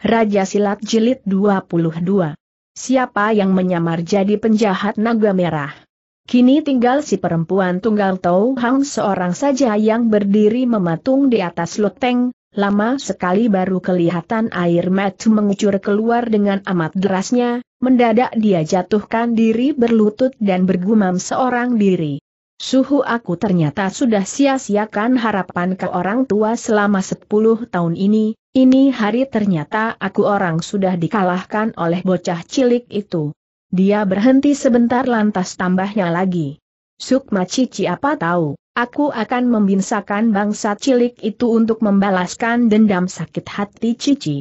Raja Silat Jilid 22. Siapa yang menyamar jadi penjahat naga merah? Kini tinggal si perempuan tunggal Tau Hang seorang saja yang berdiri mematung di atas loteng, lama sekali baru kelihatan air mata mengucur keluar dengan amat derasnya, mendadak dia jatuhkan diri berlutut dan bergumam seorang diri. Suhu aku ternyata sudah sia-siakan harapan ke orang tua selama 10 tahun ini, ini hari ternyata aku orang sudah dikalahkan oleh bocah cilik itu. Dia berhenti sebentar lantas tambahnya lagi. Sukma Cici apa tahu, aku akan membinsakan bangsa cilik itu untuk membalaskan dendam sakit hati Cici.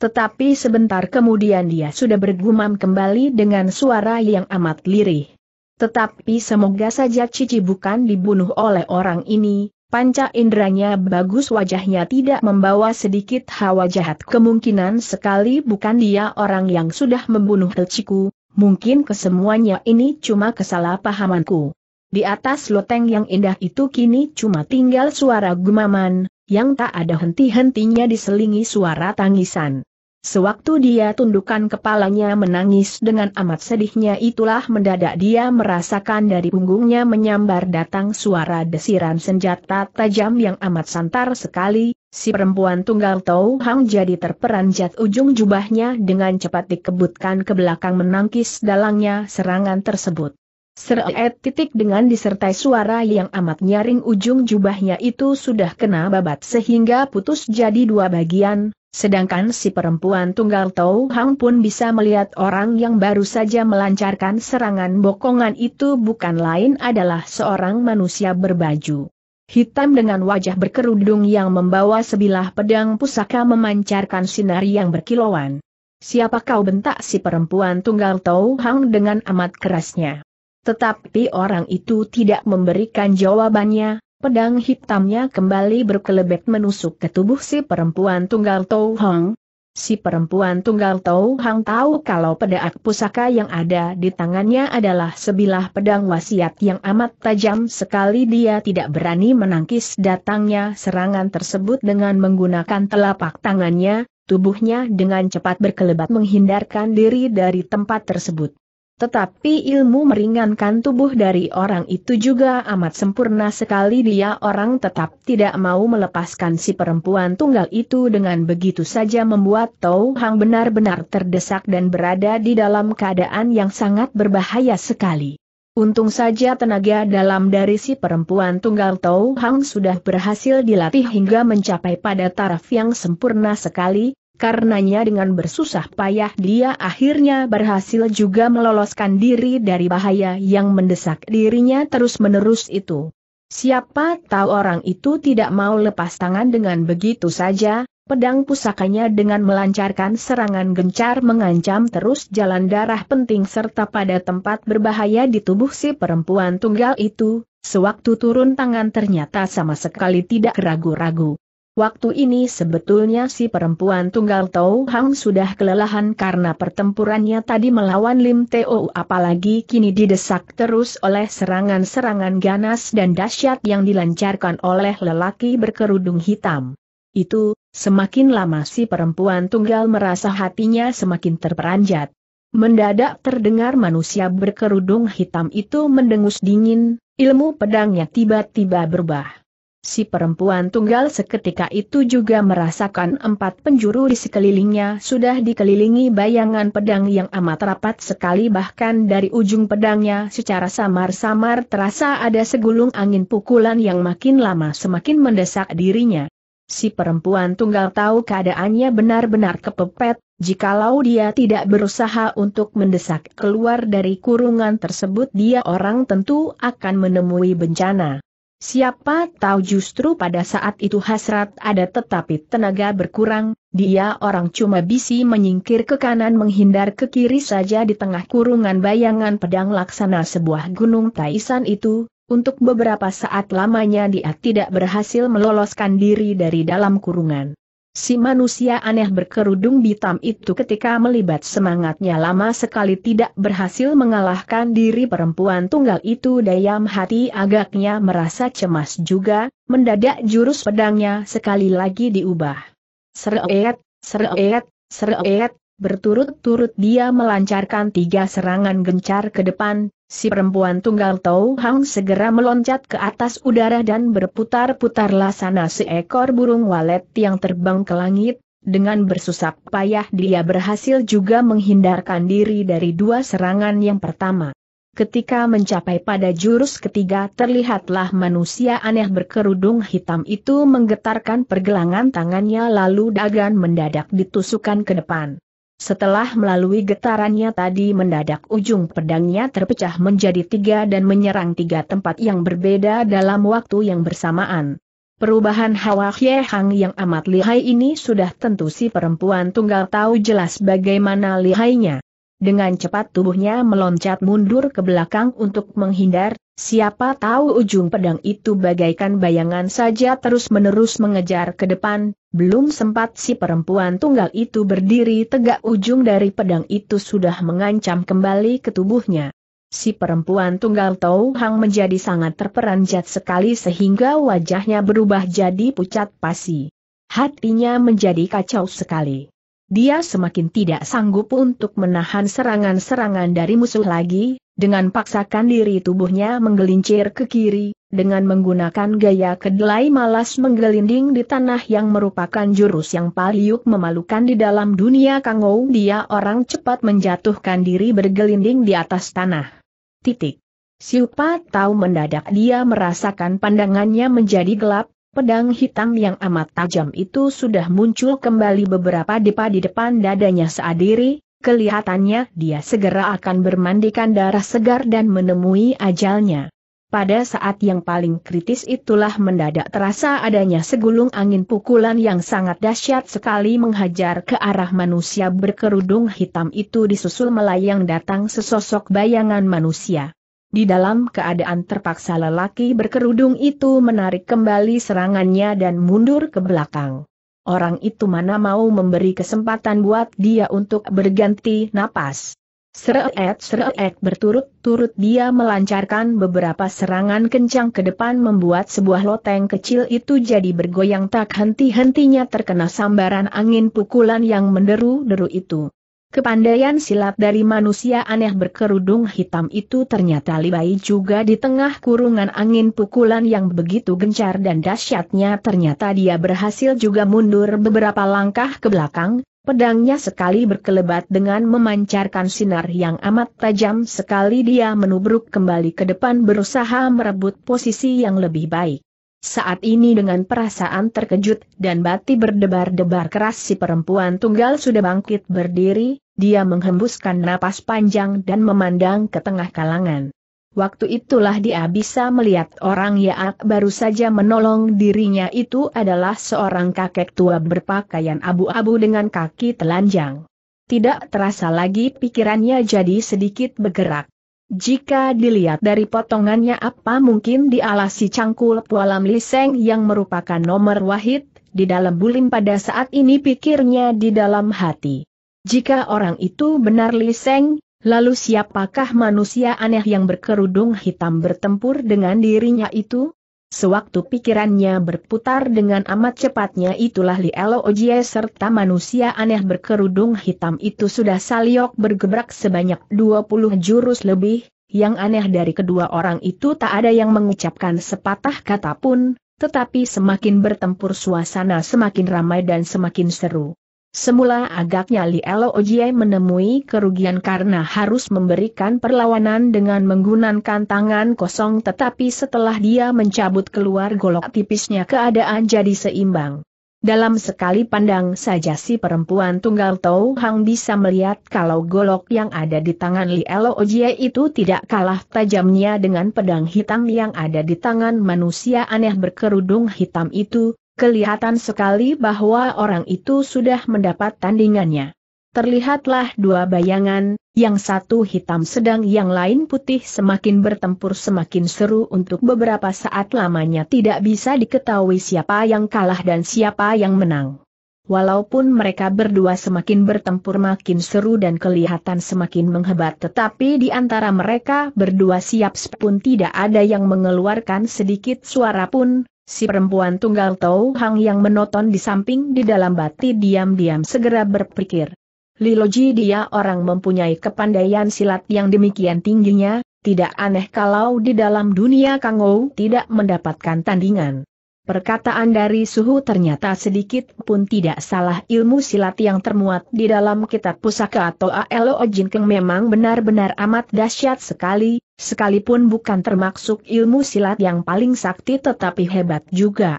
Tetapi sebentar kemudian dia sudah bergumam kembali dengan suara yang amat lirih. Tetapi semoga saja Cici bukan dibunuh oleh orang ini, Panca indranya bagus wajahnya tidak membawa sedikit hawa jahat. Kemungkinan sekali bukan dia orang yang sudah membunuh Helciku, mungkin kesemuanya ini cuma kesalahpahamanku. Di atas loteng yang indah itu kini cuma tinggal suara gumaman, yang tak ada henti-hentinya diselingi suara tangisan. Sewaktu dia tundukkan kepalanya menangis dengan amat sedihnya itulah mendadak dia merasakan dari punggungnya menyambar datang suara desiran senjata tajam yang amat santar sekali, si perempuan tunggal Tau Hang jadi terperanjat ujung jubahnya dengan cepat dikebutkan ke belakang menangkis dalangnya serangan tersebut. Seret titik dengan disertai suara yang amat nyaring ujung jubahnya itu sudah kena babat sehingga putus jadi dua bagian, Sedangkan si perempuan tunggal Tau Hang pun bisa melihat orang yang baru saja melancarkan serangan bokongan itu bukan lain adalah seorang manusia berbaju hitam dengan wajah berkerudung yang membawa sebilah pedang pusaka memancarkan sinar yang berkilauan. Siapa kau bentak si perempuan tunggal Tau Hang dengan amat kerasnya. Tetapi orang itu tidak memberikan jawabannya, Pedang hitamnya kembali berkelebet menusuk ke tubuh si perempuan tunggal Tou Hong. Si perempuan tunggal Tou Hong tahu kalau pedaak pusaka yang ada di tangannya adalah sebilah pedang wasiat yang amat tajam sekali dia tidak berani menangkis datangnya serangan tersebut dengan menggunakan telapak tangannya, tubuhnya dengan cepat berkelebat menghindarkan diri dari tempat tersebut. Tetapi ilmu meringankan tubuh dari orang itu juga amat sempurna sekali dia orang tetap tidak mau melepaskan si perempuan tunggal itu dengan begitu saja membuat Tau Hang benar-benar terdesak dan berada di dalam keadaan yang sangat berbahaya sekali. Untung saja tenaga dalam dari si perempuan tunggal Tau Hang sudah berhasil dilatih hingga mencapai pada taraf yang sempurna sekali, Karenanya dengan bersusah payah dia akhirnya berhasil juga meloloskan diri dari bahaya yang mendesak dirinya terus-menerus itu. Siapa tahu orang itu tidak mau lepas tangan dengan begitu saja, pedang pusakanya dengan melancarkan serangan gencar mengancam terus jalan darah penting serta pada tempat berbahaya di tubuh si perempuan tunggal itu, sewaktu turun tangan ternyata sama sekali tidak ragu-ragu. Waktu ini sebetulnya si perempuan tunggal Tau Hang sudah kelelahan karena pertempurannya tadi melawan Lim Teo apalagi kini didesak terus oleh serangan-serangan ganas dan dahsyat yang dilancarkan oleh lelaki berkerudung hitam. Itu, semakin lama si perempuan tunggal merasa hatinya semakin terperanjat. Mendadak terdengar manusia berkerudung hitam itu mendengus dingin, ilmu pedangnya tiba-tiba berubah. Si perempuan tunggal seketika itu juga merasakan empat penjuru di sekelilingnya sudah dikelilingi bayangan pedang yang amat rapat sekali bahkan dari ujung pedangnya secara samar-samar terasa ada segulung angin pukulan yang makin lama semakin mendesak dirinya. Si perempuan tunggal tahu keadaannya benar-benar kepepet, jikalau dia tidak berusaha untuk mendesak keluar dari kurungan tersebut dia orang tentu akan menemui bencana. Siapa tahu justru pada saat itu hasrat ada tetapi tenaga berkurang, dia orang cuma bisi menyingkir ke kanan menghindar ke kiri saja di tengah kurungan bayangan pedang laksana sebuah gunung Taisan itu, untuk beberapa saat lamanya dia tidak berhasil meloloskan diri dari dalam kurungan. Si manusia aneh berkerudung hitam itu ketika melibat semangatnya lama sekali tidak berhasil mengalahkan diri perempuan tunggal itu dayam hati agaknya merasa cemas juga, mendadak jurus pedangnya sekali lagi diubah. Seret, seret, seret, berturut-turut dia melancarkan tiga serangan gencar ke depan, Si perempuan tunggal Tau Hang segera meloncat ke atas udara dan berputar putarlah sana seekor burung walet yang terbang ke langit, dengan bersusah payah dia berhasil juga menghindarkan diri dari dua serangan yang pertama. Ketika mencapai pada jurus ketiga terlihatlah manusia aneh berkerudung hitam itu menggetarkan pergelangan tangannya lalu dagan mendadak ditusukan ke depan. Setelah melalui getarannya tadi mendadak ujung pedangnya terpecah menjadi tiga dan menyerang tiga tempat yang berbeda dalam waktu yang bersamaan. Perubahan Hawa Hye Hang yang amat lihai ini sudah tentu si perempuan tunggal tahu jelas bagaimana lihainya. Dengan cepat tubuhnya meloncat mundur ke belakang untuk menghindar, siapa tahu ujung pedang itu bagaikan bayangan saja terus-menerus mengejar ke depan, belum sempat si perempuan tunggal itu berdiri tegak ujung dari pedang itu sudah mengancam kembali ke tubuhnya. Si perempuan tunggal Tau Hang menjadi sangat terperanjat sekali sehingga wajahnya berubah jadi pucat pasi. Hatinya menjadi kacau sekali. Dia semakin tidak sanggup untuk menahan serangan-serangan dari musuh lagi, dengan paksakan diri tubuhnya menggelincir ke kiri, dengan menggunakan gaya kedelai malas menggelinding di tanah yang merupakan jurus yang paling memalukan di dalam dunia kangou dia orang cepat menjatuhkan diri bergelinding di atas tanah. Titik. Siupa tahu mendadak dia merasakan pandangannya menjadi gelap, Pedang hitam yang amat tajam itu sudah muncul kembali beberapa depa di depan dadanya seadiri, kelihatannya dia segera akan bermandikan darah segar dan menemui ajalnya. Pada saat yang paling kritis itulah mendadak terasa adanya segulung angin pukulan yang sangat dahsyat sekali menghajar ke arah manusia berkerudung hitam itu disusul melayang datang sesosok bayangan manusia. Di dalam keadaan terpaksa lelaki berkerudung itu menarik kembali serangannya dan mundur ke belakang. Orang itu mana mau memberi kesempatan buat dia untuk berganti napas. Seret-seret berturut-turut dia melancarkan beberapa serangan kencang ke depan membuat sebuah loteng kecil itu jadi bergoyang tak henti-hentinya terkena sambaran angin pukulan yang menderu-deru itu. Kepandaian silat dari manusia aneh berkerudung hitam itu ternyata libai juga di tengah kurungan angin pukulan yang begitu gencar dan dahsyatnya ternyata dia berhasil juga mundur beberapa langkah ke belakang, pedangnya sekali berkelebat dengan memancarkan sinar yang amat tajam sekali dia menubruk kembali ke depan berusaha merebut posisi yang lebih baik. Saat ini dengan perasaan terkejut dan bati berdebar-debar keras si perempuan tunggal sudah bangkit berdiri, dia menghembuskan napas panjang dan memandang ke tengah kalangan. Waktu itulah dia bisa melihat orang yang baru saja menolong dirinya itu adalah seorang kakek tua berpakaian abu-abu dengan kaki telanjang. Tidak terasa lagi pikirannya jadi sedikit bergerak. Jika dilihat dari potongannya apa mungkin dialasi cangkul pualam Liseng yang merupakan nomor wahid, di dalam bulim pada saat ini pikirnya di dalam hati. Jika orang itu benar Liseng, lalu siapakah manusia aneh yang berkerudung hitam bertempur dengan dirinya itu? Sewaktu pikirannya berputar dengan amat cepatnya itulah Lielo Ojie serta manusia aneh berkerudung hitam itu sudah saliok bergebrak sebanyak 20 jurus lebih, yang aneh dari kedua orang itu tak ada yang mengucapkan sepatah kata pun, tetapi semakin bertempur suasana semakin ramai dan semakin seru. Semula agaknya Li Elo Ojie menemui kerugian karena harus memberikan perlawanan dengan menggunakan tangan kosong tetapi setelah dia mencabut keluar golok tipisnya keadaan jadi seimbang. Dalam sekali pandang saja si perempuan tunggal Tau Hang bisa melihat kalau golok yang ada di tangan Li Elo Ojie itu tidak kalah tajamnya dengan pedang hitam yang ada di tangan manusia aneh berkerudung hitam itu, Kelihatan sekali bahwa orang itu sudah mendapat tandingannya. Terlihatlah dua bayangan, yang satu hitam sedang yang lain putih semakin bertempur semakin seru untuk beberapa saat lamanya tidak bisa diketahui siapa yang kalah dan siapa yang menang. Walaupun mereka berdua semakin bertempur makin seru dan kelihatan semakin menghebat tetapi di antara mereka berdua siap pun tidak ada yang mengeluarkan sedikit suara pun, Si perempuan tunggal Tau Hang yang menonton di samping di dalam bati diam-diam segera berpikir. Liloji dia orang mempunyai kepandaian silat yang demikian tingginya, tidak aneh kalau di dalam dunia Kangou tidak mendapatkan tandingan. Perkataan dari suhu ternyata sedikit pun tidak salah ilmu silat yang termuat di dalam kitab pusaka atau ALO Jinkeng memang benar-benar amat dahsyat sekali, sekalipun bukan termasuk ilmu silat yang paling sakti tetapi hebat juga.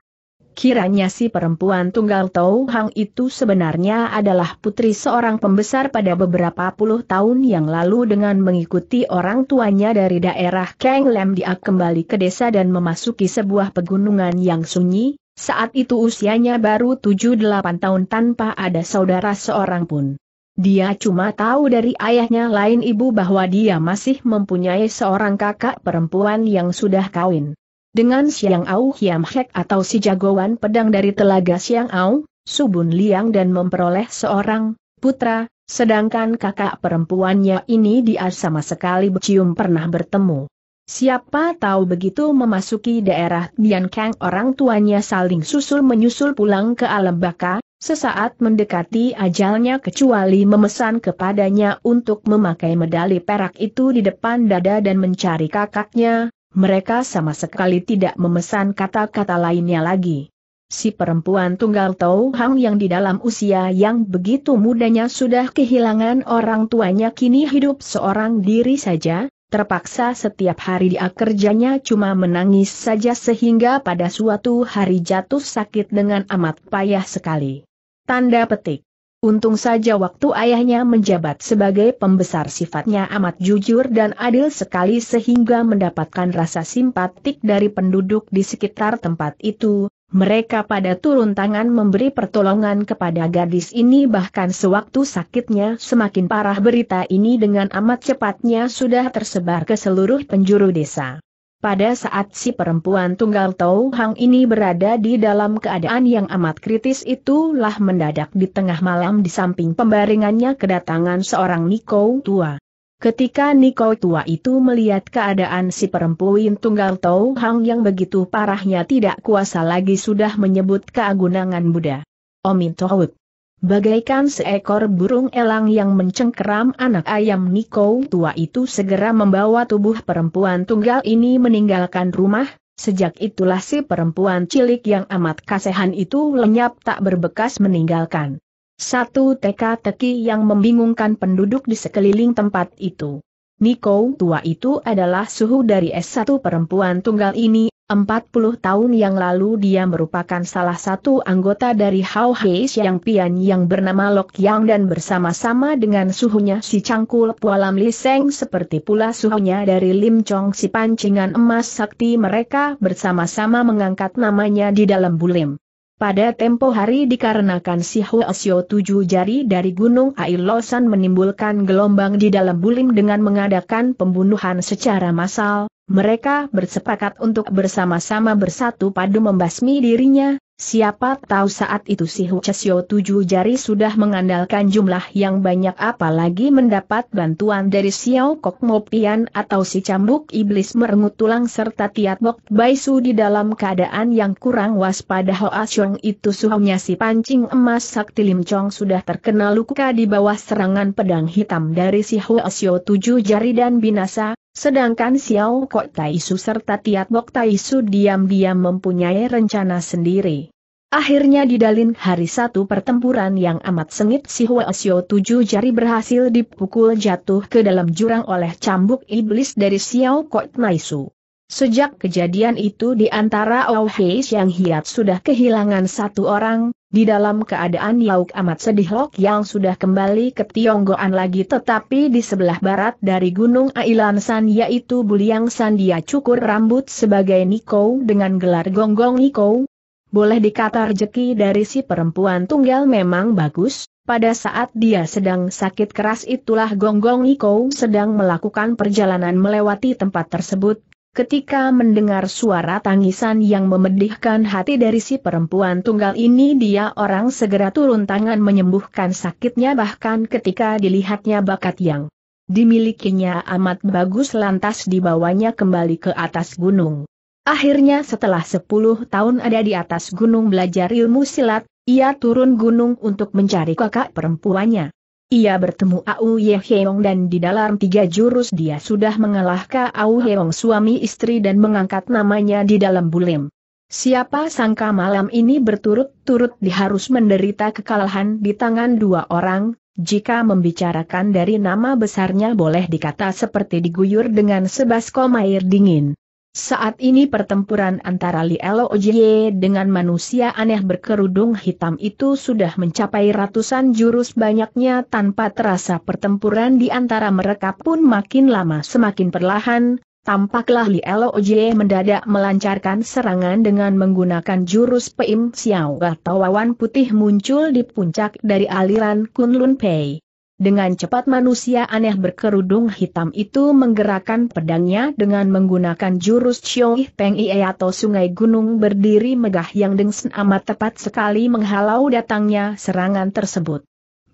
Kiranya si perempuan tunggal Tau Hang itu sebenarnya adalah putri seorang pembesar pada beberapa puluh tahun yang lalu dengan mengikuti orang tuanya dari daerah Kang Lem dia kembali ke desa dan memasuki sebuah pegunungan yang sunyi, saat itu usianya baru 7-8 tahun tanpa ada saudara seorang pun. Dia cuma tahu dari ayahnya lain ibu bahwa dia masih mempunyai seorang kakak perempuan yang sudah kawin. Dengan Siang Au Hiam Hek atau si jagoan pedang dari telaga Siang Au, Subun Liang dan memperoleh seorang putra, sedangkan kakak perempuannya ini dia sama sekali bercium pernah bertemu. Siapa tahu begitu memasuki daerah Dian Kang orang tuanya saling susul-menyusul pulang ke alam baka, sesaat mendekati ajalnya kecuali memesan kepadanya untuk memakai medali perak itu di depan dada dan mencari kakaknya, mereka sama sekali tidak memesan kata-kata lainnya lagi. Si perempuan tunggal Tau Hang yang di dalam usia yang begitu mudanya sudah kehilangan orang tuanya kini hidup seorang diri saja, terpaksa setiap hari dia kerjanya cuma menangis saja sehingga pada suatu hari jatuh sakit dengan amat payah sekali. Tanda petik Untung saja waktu ayahnya menjabat sebagai pembesar sifatnya amat jujur dan adil sekali sehingga mendapatkan rasa simpatik dari penduduk di sekitar tempat itu, mereka pada turun tangan memberi pertolongan kepada gadis ini bahkan sewaktu sakitnya semakin parah berita ini dengan amat cepatnya sudah tersebar ke seluruh penjuru desa. Pada saat si perempuan tunggal Tau Hang ini berada di dalam keadaan yang amat kritis itulah mendadak di tengah malam di samping pembaringannya kedatangan seorang Niko tua. Ketika Niko tua itu melihat keadaan si perempuan tunggal Tau Hang yang begitu parahnya tidak kuasa lagi sudah menyebut keagunangan Buddha. Omin Tohut. Bagaikan seekor burung elang yang mencengkeram anak ayam Niko tua itu segera membawa tubuh perempuan tunggal ini meninggalkan rumah, sejak itulah si perempuan cilik yang amat kasehan itu lenyap tak berbekas meninggalkan. Satu teka-teki yang membingungkan penduduk di sekeliling tempat itu. Niko tua itu adalah suhu dari S1 perempuan tunggal ini, 40 tahun yang lalu dia merupakan salah satu anggota dari Hao Hei Xiang Pian yang bernama Lok Yang dan bersama-sama dengan suhunya si Cangkul Pualam Li Seng seperti pula suhunya dari Lim Chong si Pancingan Emas Sakti mereka bersama-sama mengangkat namanya di dalam bulim. Pada tempo hari dikarenakan si Huasyo tujuh jari dari Gunung Ailosan menimbulkan gelombang di dalam bulim dengan mengadakan pembunuhan secara massal, mereka bersepakat untuk bersama-sama bersatu padu membasmi dirinya, Siapa tahu saat itu si Huchesio tujuh jari sudah mengandalkan jumlah yang banyak apalagi mendapat bantuan dari Xiao Kok Mopian atau si cambuk iblis merengut tulang serta Tiat Bok Baisu di dalam keadaan yang kurang waspada Hoa Xiong itu suhunya si pancing emas Sakti Lim Chong sudah terkena luka di bawah serangan pedang hitam dari si Huchesio tujuh jari dan binasa, Sedangkan Xiao Kok Taisu serta Tiat Bok Taisu diam-diam mempunyai rencana sendiri. Akhirnya di didalin hari satu pertempuran yang amat sengit si Hua Xiao tujuh jari berhasil dipukul jatuh ke dalam jurang oleh cambuk iblis dari Xiao Kok Su. Sejak kejadian itu di antara Ouhei yang Hiat sudah kehilangan satu orang, di dalam keadaan Yauk amat sedih Lok yang sudah kembali ke Tionggoan lagi tetapi di sebelah barat dari Gunung Ailan San yaitu Buliang San dia cukur rambut sebagai Niko dengan gelar Gonggong Niko. Boleh dikata rejeki dari si perempuan tunggal memang bagus, pada saat dia sedang sakit keras itulah Gonggong Niko sedang melakukan perjalanan melewati tempat tersebut ketika mendengar suara tangisan yang memedihkan hati dari si perempuan tunggal ini dia orang segera turun tangan menyembuhkan sakitnya bahkan ketika dilihatnya bakat yang dimilikinya amat bagus lantas dibawanya kembali ke atas gunung. Akhirnya setelah 10 tahun ada di atas gunung belajar ilmu silat, ia turun gunung untuk mencari kakak perempuannya. Ia bertemu Au Ye Heong dan di dalam tiga jurus dia sudah mengalahkan Au Heong suami istri dan mengangkat namanya di dalam bulim. Siapa sangka malam ini berturut-turut diharus menderita kekalahan di tangan dua orang, jika membicarakan dari nama besarnya boleh dikata seperti diguyur dengan sebaskom air dingin. Saat ini pertempuran antara Elo Ojie dengan manusia aneh berkerudung hitam itu sudah mencapai ratusan jurus banyaknya tanpa terasa pertempuran di antara mereka pun makin lama semakin perlahan, tampaklah Elo Ojie mendadak melancarkan serangan dengan menggunakan jurus Peim Xiao atau awan putih muncul di puncak dari aliran Kunlun Pei. Dengan cepat manusia aneh berkerudung hitam itu menggerakkan pedangnya dengan menggunakan jurus Xiong Peng Ie atau sungai gunung berdiri megah yang dengan amat tepat sekali menghalau datangnya serangan tersebut.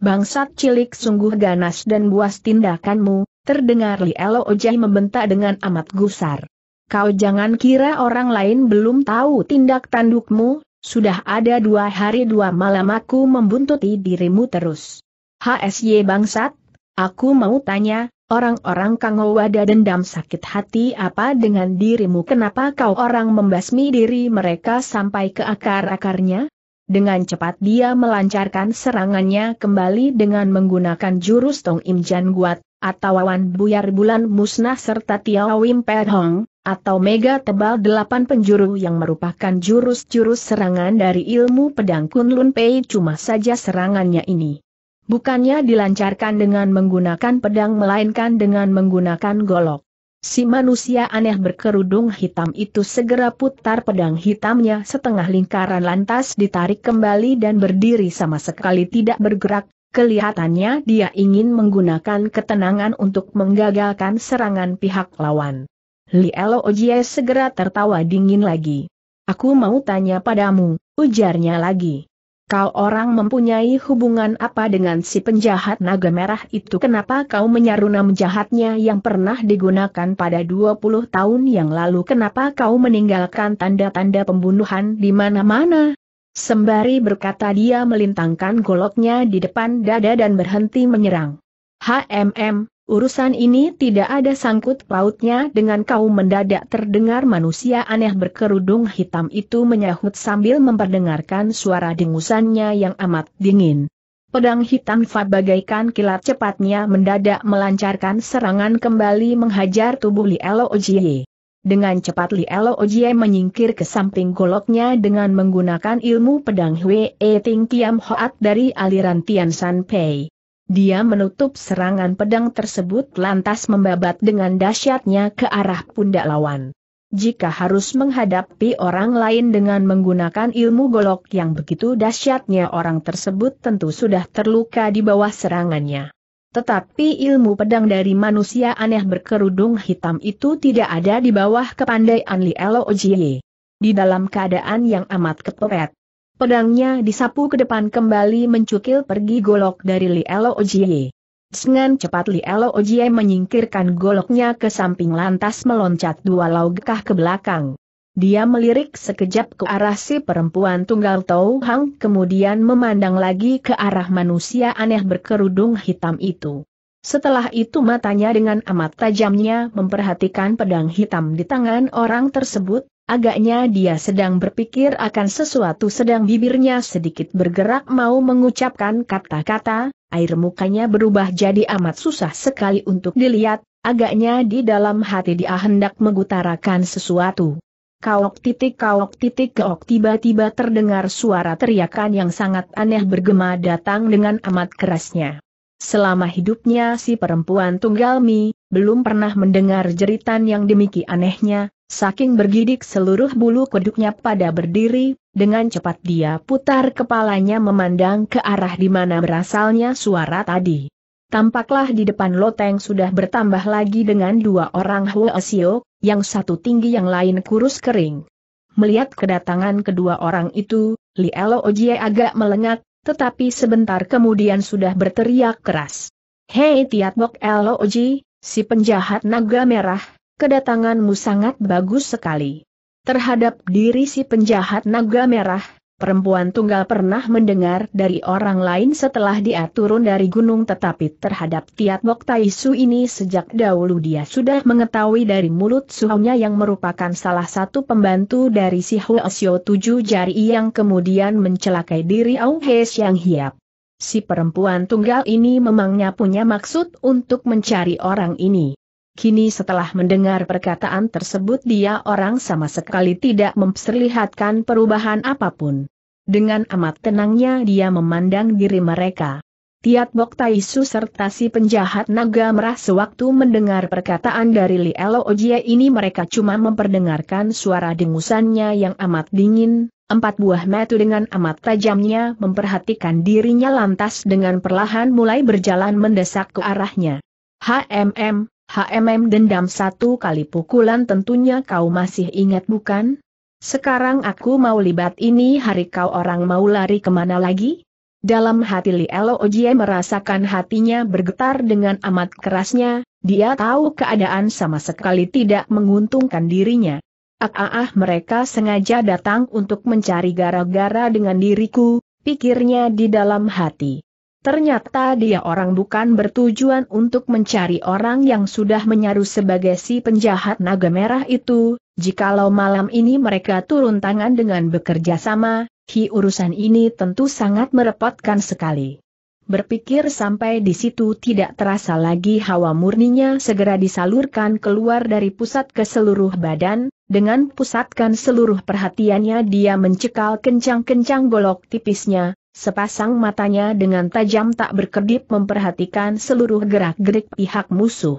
Bangsat cilik sungguh ganas dan buas tindakanmu, terdengar Li Elo Ojai membentak dengan amat gusar. Kau jangan kira orang lain belum tahu tindak tandukmu, sudah ada dua hari dua malam aku membuntuti dirimu terus. HSY bangsat, aku mau tanya, orang-orang Kang ada dendam sakit hati apa dengan dirimu kenapa kau orang membasmi diri mereka sampai ke akar-akarnya? Dengan cepat dia melancarkan serangannya kembali dengan menggunakan jurus Tong Im Jan Guat, atau awan buyar bulan musnah serta Tiao Wim Per Hong, atau mega tebal delapan penjuru yang merupakan jurus-jurus serangan dari ilmu pedang Kunlun Pei cuma saja serangannya ini Bukannya dilancarkan dengan menggunakan pedang melainkan dengan menggunakan golok. Si manusia aneh berkerudung hitam itu segera putar pedang hitamnya setengah lingkaran lantas ditarik kembali dan berdiri sama sekali tidak bergerak, kelihatannya dia ingin menggunakan ketenangan untuk menggagalkan serangan pihak lawan. Li Elo Ojie segera tertawa dingin lagi. Aku mau tanya padamu, ujarnya lagi. Kau orang mempunyai hubungan apa dengan si penjahat naga merah itu kenapa kau nama jahatnya yang pernah digunakan pada 20 tahun yang lalu kenapa kau meninggalkan tanda-tanda pembunuhan di mana-mana? Sembari berkata dia melintangkan goloknya di depan dada dan berhenti menyerang. HMM, Urusan ini tidak ada sangkut pautnya dengan kau mendadak terdengar manusia aneh berkerudung hitam itu menyahut sambil memperdengarkan suara dengusannya yang amat dingin. Pedang hitam Fat bagaikan kilat cepatnya mendadak melancarkan serangan kembali menghajar tubuh Li Elo Ojie. Dengan cepat Li Elo Ojie menyingkir ke samping goloknya dengan menggunakan ilmu pedang Hwee Ting Tiam Hoat dari aliran Tian San Pei. Dia menutup serangan pedang tersebut lantas membabat dengan dahsyatnya ke arah pundak lawan. Jika harus menghadapi orang lain dengan menggunakan ilmu golok yang begitu dahsyatnya orang tersebut tentu sudah terluka di bawah serangannya. Tetapi ilmu pedang dari manusia aneh berkerudung hitam itu tidak ada di bawah kepandaian Li Elo Ojiye. Di dalam keadaan yang amat kepepet, Pedangnya disapu ke depan kembali mencukil pergi golok dari Elo Ojie. Dengan cepat Elo Ojie menyingkirkan goloknya ke samping lantas meloncat dua laugkah ke belakang. Dia melirik sekejap ke arah si perempuan tunggal Tau Hang kemudian memandang lagi ke arah manusia aneh berkerudung hitam itu. Setelah itu matanya dengan amat tajamnya memperhatikan pedang hitam di tangan orang tersebut, Agaknya dia sedang berpikir akan sesuatu sedang bibirnya sedikit bergerak mau mengucapkan kata-kata, air mukanya berubah jadi amat susah sekali untuk dilihat, agaknya di dalam hati dia hendak mengutarakan sesuatu. Kaok titik kaok titik keok tiba-tiba terdengar suara teriakan yang sangat aneh bergema datang dengan amat kerasnya. Selama hidupnya si perempuan tunggal Mi, belum pernah mendengar jeritan yang demikian anehnya, Saking bergidik seluruh bulu kuduknya pada berdiri, dengan cepat dia putar kepalanya memandang ke arah di mana berasalnya suara tadi. Tampaklah di depan loteng sudah bertambah lagi dengan dua orang Huasio, yang satu tinggi yang lain kurus kering. Melihat kedatangan kedua orang itu, Lielo Ojie agak melengat, tetapi sebentar kemudian sudah berteriak keras. Hei Tiatbok Elo Oji, si penjahat naga merah, kedatanganmu sangat bagus sekali. Terhadap diri si penjahat naga merah, perempuan tunggal pernah mendengar dari orang lain setelah dia turun dari gunung tetapi terhadap Tiat Bok Taisu ini sejak dahulu dia sudah mengetahui dari mulut suhunya yang merupakan salah satu pembantu dari si Asio tujuh jari yang kemudian mencelakai diri Aung He yang Hiap. Si perempuan tunggal ini memangnya punya maksud untuk mencari orang ini. Kini setelah mendengar perkataan tersebut dia orang sama sekali tidak memperlihatkan perubahan apapun. Dengan amat tenangnya dia memandang diri mereka. Tiat Bok Taisu serta si penjahat naga merah sewaktu mendengar perkataan dari Li Elo Ojie ini mereka cuma memperdengarkan suara dengusannya yang amat dingin, empat buah metu dengan amat tajamnya memperhatikan dirinya lantas dengan perlahan mulai berjalan mendesak ke arahnya. HMM, HMM dendam satu kali pukulan tentunya kau masih ingat bukan? Sekarang aku mau libat ini hari kau orang mau lari kemana lagi? Dalam hati Lielo Ojie merasakan hatinya bergetar dengan amat kerasnya, dia tahu keadaan sama sekali tidak menguntungkan dirinya. Ah, ah, ah mereka sengaja datang untuk mencari gara-gara dengan diriku, pikirnya di dalam hati. Ternyata dia orang bukan bertujuan untuk mencari orang yang sudah menyaru sebagai si penjahat naga merah itu, jikalau malam ini mereka turun tangan dengan bekerja sama, hi urusan ini tentu sangat merepotkan sekali. Berpikir sampai di situ tidak terasa lagi hawa murninya segera disalurkan keluar dari pusat ke seluruh badan, dengan pusatkan seluruh perhatiannya dia mencekal kencang-kencang golok tipisnya, Sepasang matanya dengan tajam tak berkedip memperhatikan seluruh gerak-gerik pihak musuh.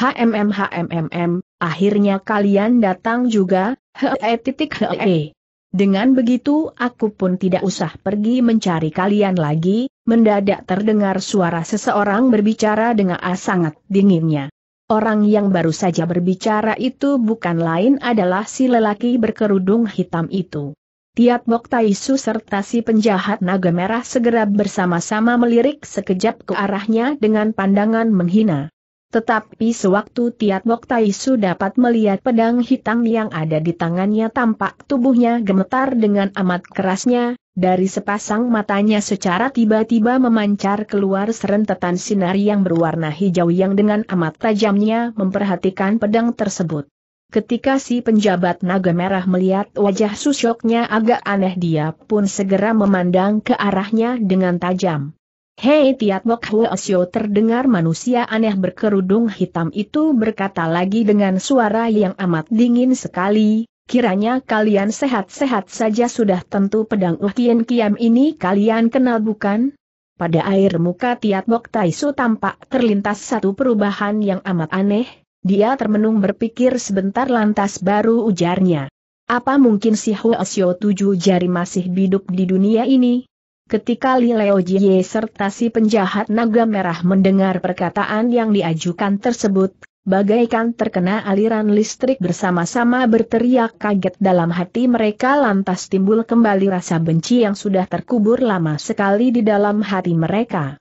HMM HMM, akhirnya kalian datang juga, hee titik hee. Dengan begitu aku pun tidak usah pergi mencari kalian lagi, mendadak terdengar suara seseorang berbicara dengan A sangat dinginnya. Orang yang baru saja berbicara itu bukan lain adalah si lelaki berkerudung hitam itu. Tiat Bok Taisu serta si penjahat naga merah segera bersama-sama melirik sekejap ke arahnya dengan pandangan menghina. Tetapi sewaktu Tiat Bok Taisu dapat melihat pedang hitam yang ada di tangannya tampak tubuhnya gemetar dengan amat kerasnya, dari sepasang matanya secara tiba-tiba memancar keluar serentetan sinar yang berwarna hijau yang dengan amat tajamnya memperhatikan pedang tersebut. Ketika si penjabat naga merah melihat wajah susoknya agak aneh dia pun segera memandang ke arahnya dengan tajam. Hei Tiat Mok Huosyo terdengar manusia aneh berkerudung hitam itu berkata lagi dengan suara yang amat dingin sekali, kiranya kalian sehat-sehat saja sudah tentu pedang Uhkien Kiam ini kalian kenal bukan? Pada air muka Tiat Mok Taisu tampak terlintas satu perubahan yang amat aneh, dia termenung berpikir sebentar lantas baru ujarnya. Apa mungkin si Huasio tujuh jari masih hidup di dunia ini? Ketika Li Leo Jie serta si penjahat naga merah mendengar perkataan yang diajukan tersebut, bagaikan terkena aliran listrik bersama-sama berteriak kaget dalam hati mereka lantas timbul kembali rasa benci yang sudah terkubur lama sekali di dalam hati mereka.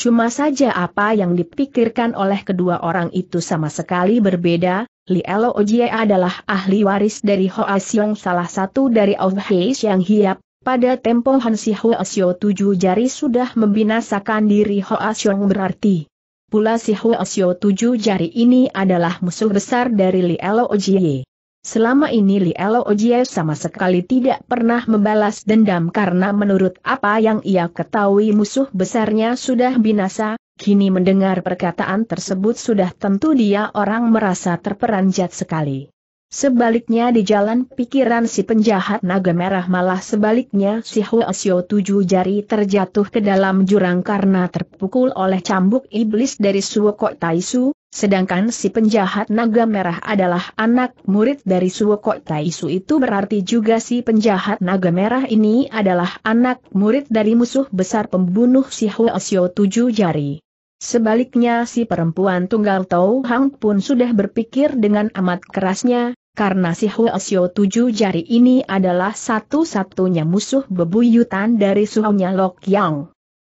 Cuma saja apa yang dipikirkan oleh kedua orang itu sama sekali berbeda, Li Elo Ojie adalah ahli waris dari Hoa Xiong salah satu dari Auhei yang hiap, pada tempo Hansi Hoa Xiong tujuh jari sudah membinasakan diri Hoa Xiong berarti. Pula si Hoa Xiong tujuh jari ini adalah musuh besar dari Li Elo Ojie. Selama ini Li Elo Ojie sama sekali tidak pernah membalas dendam karena menurut apa yang ia ketahui musuh besarnya sudah binasa, kini mendengar perkataan tersebut sudah tentu dia orang merasa terperanjat sekali. Sebaliknya di jalan pikiran si penjahat naga merah malah sebaliknya si Xiao tujuh jari terjatuh ke dalam jurang karena terpukul oleh cambuk iblis dari Suoko Taisu, Sedangkan si penjahat naga merah adalah anak murid dari Suwoko Taisu itu berarti juga si penjahat naga merah ini adalah anak murid dari musuh besar pembunuh si Xiao tujuh jari. Sebaliknya si perempuan tunggal Tau Hang pun sudah berpikir dengan amat kerasnya, karena si Xiao tujuh jari ini adalah satu-satunya musuh bebuyutan dari suhunya Lok Yang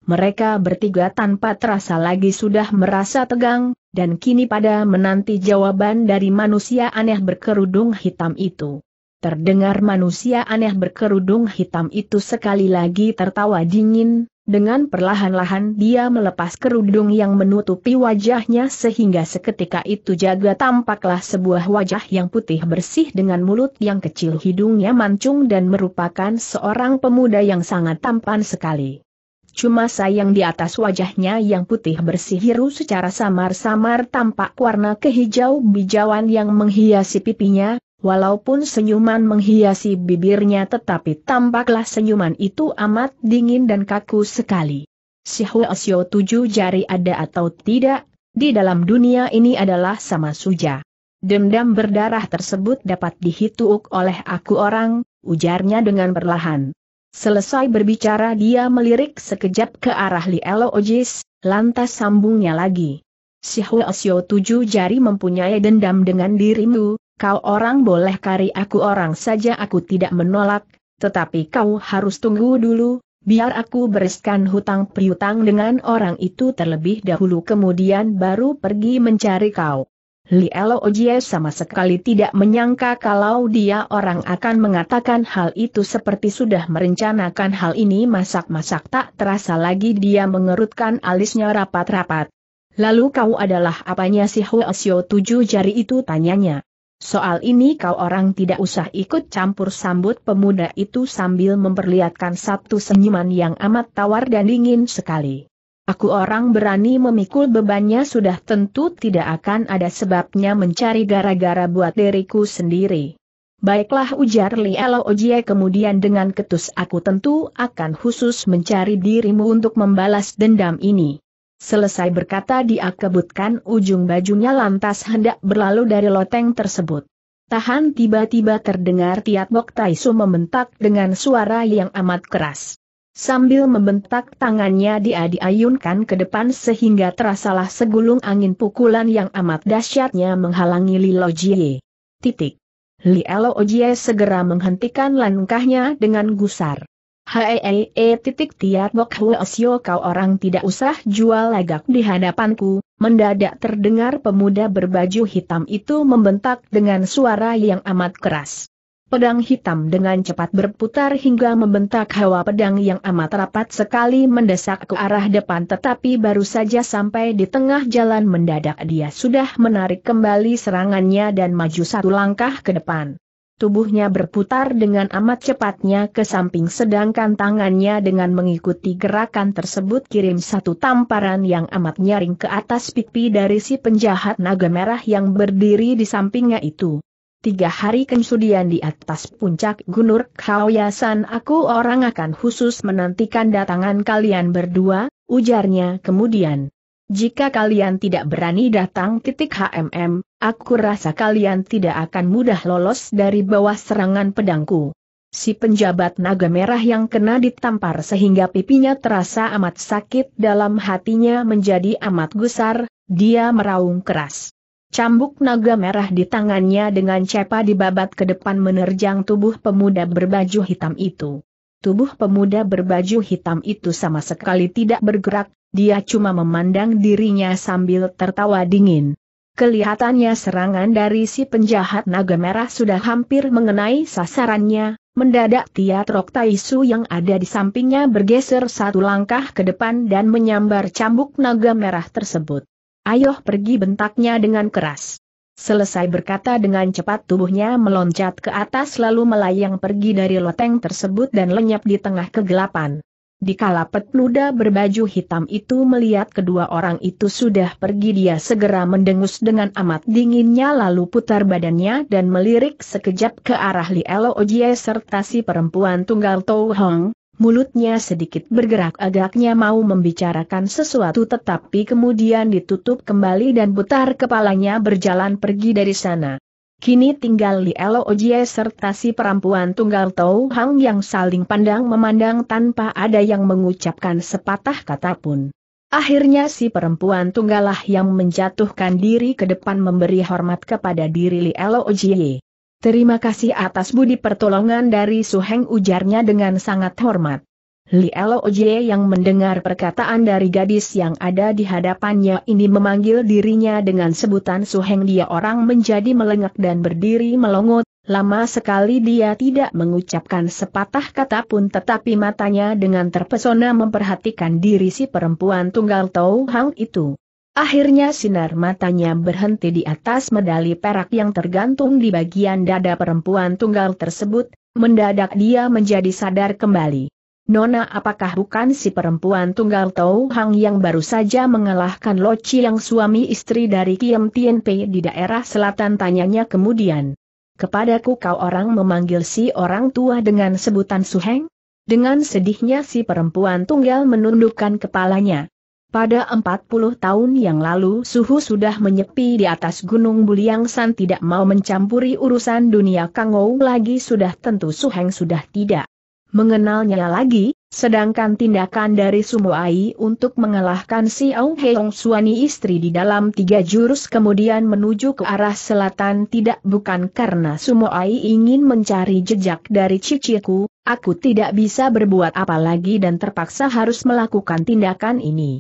mereka bertiga tanpa terasa lagi sudah merasa tegang, dan kini pada menanti jawaban dari manusia aneh berkerudung hitam itu. Terdengar manusia aneh berkerudung hitam itu sekali lagi tertawa dingin, dengan perlahan-lahan dia melepas kerudung yang menutupi wajahnya sehingga seketika itu jaga tampaklah sebuah wajah yang putih bersih dengan mulut yang kecil hidungnya mancung dan merupakan seorang pemuda yang sangat tampan sekali cuma sayang di atas wajahnya yang putih bersih hiru secara samar-samar tampak warna kehijau bijawan yang menghiasi pipinya, walaupun senyuman menghiasi bibirnya tetapi tampaklah senyuman itu amat dingin dan kaku sekali. Si Huasio tujuh jari ada atau tidak, di dalam dunia ini adalah sama suja. Dendam berdarah tersebut dapat dihitung oleh aku orang, ujarnya dengan perlahan. Selesai berbicara dia melirik sekejap ke arah Li Elo Ojis, lantas sambungnya lagi. Si Huasio tujuh jari mempunyai dendam dengan dirimu, kau orang boleh kari aku orang saja aku tidak menolak, tetapi kau harus tunggu dulu, biar aku bereskan hutang piutang dengan orang itu terlebih dahulu kemudian baru pergi mencari kau. Li Elo Ojie sama sekali tidak menyangka kalau dia orang akan mengatakan hal itu seperti sudah merencanakan hal ini masak-masak tak terasa lagi dia mengerutkan alisnya rapat-rapat. Lalu kau adalah apanya si Huasio tujuh jari itu tanyanya. Soal ini kau orang tidak usah ikut campur sambut pemuda itu sambil memperlihatkan satu senyuman yang amat tawar dan dingin sekali. Aku orang berani memikul bebannya sudah tentu tidak akan ada sebabnya mencari gara-gara buat diriku sendiri. Baiklah ujar Li Elo Ojie kemudian dengan ketus aku tentu akan khusus mencari dirimu untuk membalas dendam ini. Selesai berkata dia kebutkan ujung bajunya lantas hendak berlalu dari loteng tersebut. Tahan tiba-tiba terdengar Tiat Bok Taisu membentak dengan suara yang amat keras. Sambil membentak tangannya dia diayunkan ke depan sehingga terasalah segulung angin pukulan yang amat dahsyatnya menghalangi Li Jie. Titik. Li Jie segera menghentikan langkahnya dengan gusar. Hei e, titik tiat bok huasyo kau orang tidak usah jual lagak di hadapanku, mendadak terdengar pemuda berbaju hitam itu membentak dengan suara yang amat keras. Pedang hitam dengan cepat berputar hingga membentak hawa pedang yang amat rapat sekali mendesak ke arah depan tetapi baru saja sampai di tengah jalan mendadak dia sudah menarik kembali serangannya dan maju satu langkah ke depan. Tubuhnya berputar dengan amat cepatnya ke samping sedangkan tangannya dengan mengikuti gerakan tersebut kirim satu tamparan yang amat nyaring ke atas pipi dari si penjahat naga merah yang berdiri di sampingnya itu tiga hari kemudian di atas puncak Gunur Kaoyasan aku orang akan khusus menantikan datangan kalian berdua, ujarnya kemudian. Jika kalian tidak berani datang titik HMM, aku rasa kalian tidak akan mudah lolos dari bawah serangan pedangku. Si penjabat naga merah yang kena ditampar sehingga pipinya terasa amat sakit dalam hatinya menjadi amat gusar, dia meraung keras. Cambuk naga merah di tangannya dengan cepat dibabat ke depan menerjang tubuh pemuda berbaju hitam itu. Tubuh pemuda berbaju hitam itu sama sekali tidak bergerak, dia cuma memandang dirinya sambil tertawa dingin. Kelihatannya serangan dari si penjahat naga merah sudah hampir mengenai sasarannya, mendadak tiatrok rok Taisu yang ada di sampingnya bergeser satu langkah ke depan dan menyambar cambuk naga merah tersebut. Ayo pergi bentaknya dengan keras. Selesai berkata dengan cepat tubuhnya meloncat ke atas lalu melayang pergi dari loteng tersebut dan lenyap di tengah kegelapan. Di kalapet petluda berbaju hitam itu melihat kedua orang itu sudah pergi dia segera mendengus dengan amat dinginnya lalu putar badannya dan melirik sekejap ke arah Li Elo Ojie serta si perempuan tunggal Tou Hong, mulutnya sedikit bergerak agaknya mau membicarakan sesuatu tetapi kemudian ditutup kembali dan putar kepalanya berjalan pergi dari sana. Kini tinggal Li Elo Ojie serta si perempuan tunggal Tau Hang yang saling pandang memandang tanpa ada yang mengucapkan sepatah kata pun. Akhirnya si perempuan tunggalah yang menjatuhkan diri ke depan memberi hormat kepada diri Li Elo Ojie. Terima kasih atas budi pertolongan dari Su-heng, ujarnya dengan sangat hormat. Li Elo yang mendengar perkataan dari gadis yang ada di hadapannya ini memanggil dirinya dengan sebutan Su-heng dia orang menjadi melengak dan berdiri melongot, Lama sekali dia tidak mengucapkan sepatah kata pun tetapi matanya dengan terpesona memperhatikan diri si perempuan tunggal Tau Hang itu. Akhirnya sinar matanya berhenti di atas medali perak yang tergantung di bagian dada perempuan tunggal tersebut, mendadak dia menjadi sadar kembali. Nona apakah bukan si perempuan tunggal Tau Hang yang baru saja mengalahkan Lo Chi yang suami istri dari Kiem Tien Pei di daerah selatan tanyanya kemudian. Kepadaku kau orang memanggil si orang tua dengan sebutan Suheng? Dengan sedihnya si perempuan tunggal menundukkan kepalanya. Pada 40 tahun yang lalu suhu sudah menyepi di atas Gunung Buliang San tidak mau mencampuri urusan dunia Kangou lagi sudah tentu Suheng sudah tidak mengenalnya lagi, sedangkan tindakan dari Sumoai untuk mengalahkan si Aung Heong Suani istri di dalam tiga jurus kemudian menuju ke arah selatan tidak bukan karena Sumoai ingin mencari jejak dari ciciku, aku tidak bisa berbuat apa lagi dan terpaksa harus melakukan tindakan ini.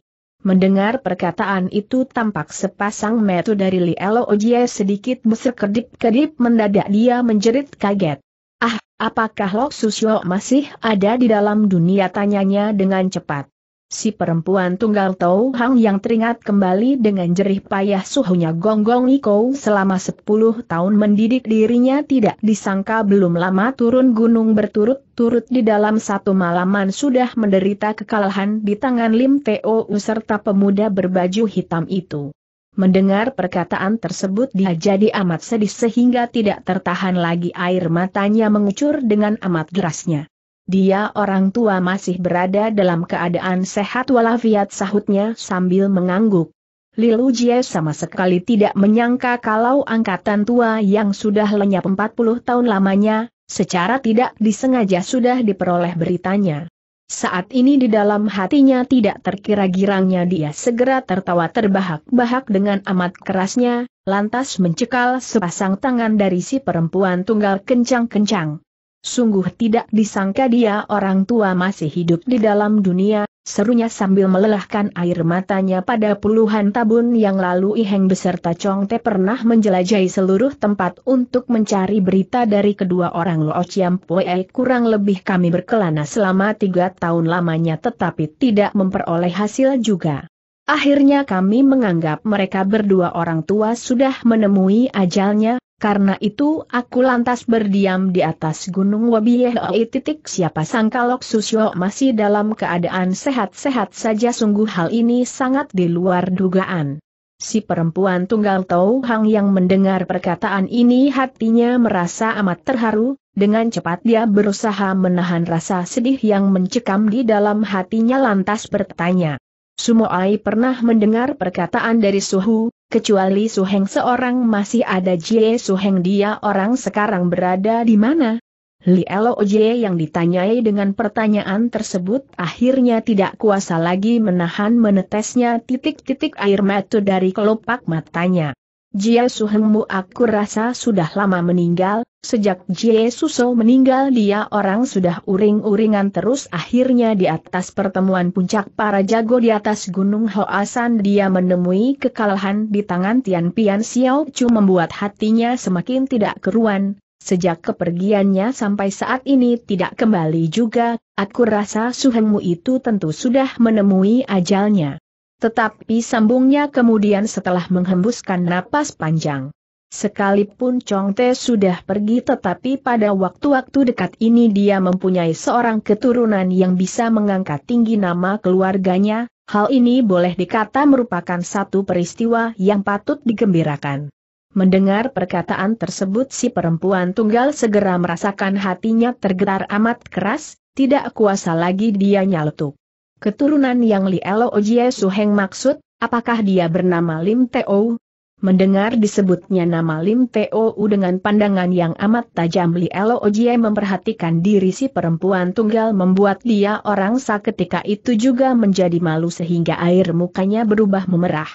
Mendengar perkataan itu tampak sepasang metu dari Lielo Ojie sedikit berkedip kedip mendadak dia menjerit kaget. Ah, apakah Lok Susyo masih ada di dalam dunia tanyanya dengan cepat. Si perempuan tunggal Tau Hang yang teringat kembali dengan jerih payah suhunya Gonggong Iko selama 10 tahun mendidik dirinya tidak disangka belum lama turun gunung berturut-turut di dalam satu malaman sudah menderita kekalahan di tangan Lim Teo serta pemuda berbaju hitam itu. Mendengar perkataan tersebut dia jadi amat sedih sehingga tidak tertahan lagi air matanya mengucur dengan amat derasnya. Dia orang tua masih berada dalam keadaan sehat walafiat sahutnya sambil mengangguk. Lilu Jie sama sekali tidak menyangka kalau angkatan tua yang sudah lenyap 40 tahun lamanya, secara tidak disengaja sudah diperoleh beritanya. Saat ini di dalam hatinya tidak terkira girangnya dia segera tertawa terbahak-bahak dengan amat kerasnya, lantas mencekal sepasang tangan dari si perempuan tunggal kencang-kencang. Sungguh tidak disangka dia orang tua masih hidup di dalam dunia, serunya sambil melelahkan air matanya pada puluhan tabun yang lalu Iheng beserta Chong Te pernah menjelajahi seluruh tempat untuk mencari berita dari kedua orang Lo Chiam Poe. kurang lebih kami berkelana selama tiga tahun lamanya tetapi tidak memperoleh hasil juga. Akhirnya kami menganggap mereka berdua orang tua sudah menemui ajalnya, karena itu aku lantas berdiam di atas gunung Wabiyehoi titik siapa sangka Lok Susyo masih dalam keadaan sehat-sehat saja sungguh hal ini sangat di luar dugaan. Si perempuan tunggal Tau Hang yang mendengar perkataan ini hatinya merasa amat terharu, dengan cepat dia berusaha menahan rasa sedih yang mencekam di dalam hatinya lantas bertanya. Sumo Ai pernah mendengar perkataan dari Suhu, Kecuali Suheng seorang masih ada Jie Suheng dia orang sekarang berada di mana? Li Elo Jie yang ditanyai dengan pertanyaan tersebut akhirnya tidak kuasa lagi menahan menetesnya titik-titik air mata dari kelopak matanya. Jie Suhengmu aku rasa sudah lama meninggal, Sejak Jie Suso meninggal dia orang sudah uring-uringan terus akhirnya di atas pertemuan puncak para jago di atas gunung Hoasan dia menemui kekalahan di tangan Tian Pian Xiao Chu membuat hatinya semakin tidak keruan, sejak kepergiannya sampai saat ini tidak kembali juga, aku rasa suhengmu itu tentu sudah menemui ajalnya. Tetapi sambungnya kemudian setelah menghembuskan napas panjang. Sekalipun Chong Te sudah pergi tetapi pada waktu-waktu dekat ini dia mempunyai seorang keturunan yang bisa mengangkat tinggi nama keluarganya, hal ini boleh dikata merupakan satu peristiwa yang patut digembirakan. Mendengar perkataan tersebut si perempuan tunggal segera merasakan hatinya tergetar amat keras, tidak kuasa lagi dia nyaletuk. Keturunan yang Lielo Ojie Suheng maksud, apakah dia bernama Lim Teo, Mendengar disebutnya nama Lim Teo dengan pandangan yang amat tajam Li Elo Ojie memperhatikan diri si perempuan tunggal membuat dia orang seketika itu juga menjadi malu sehingga air mukanya berubah memerah.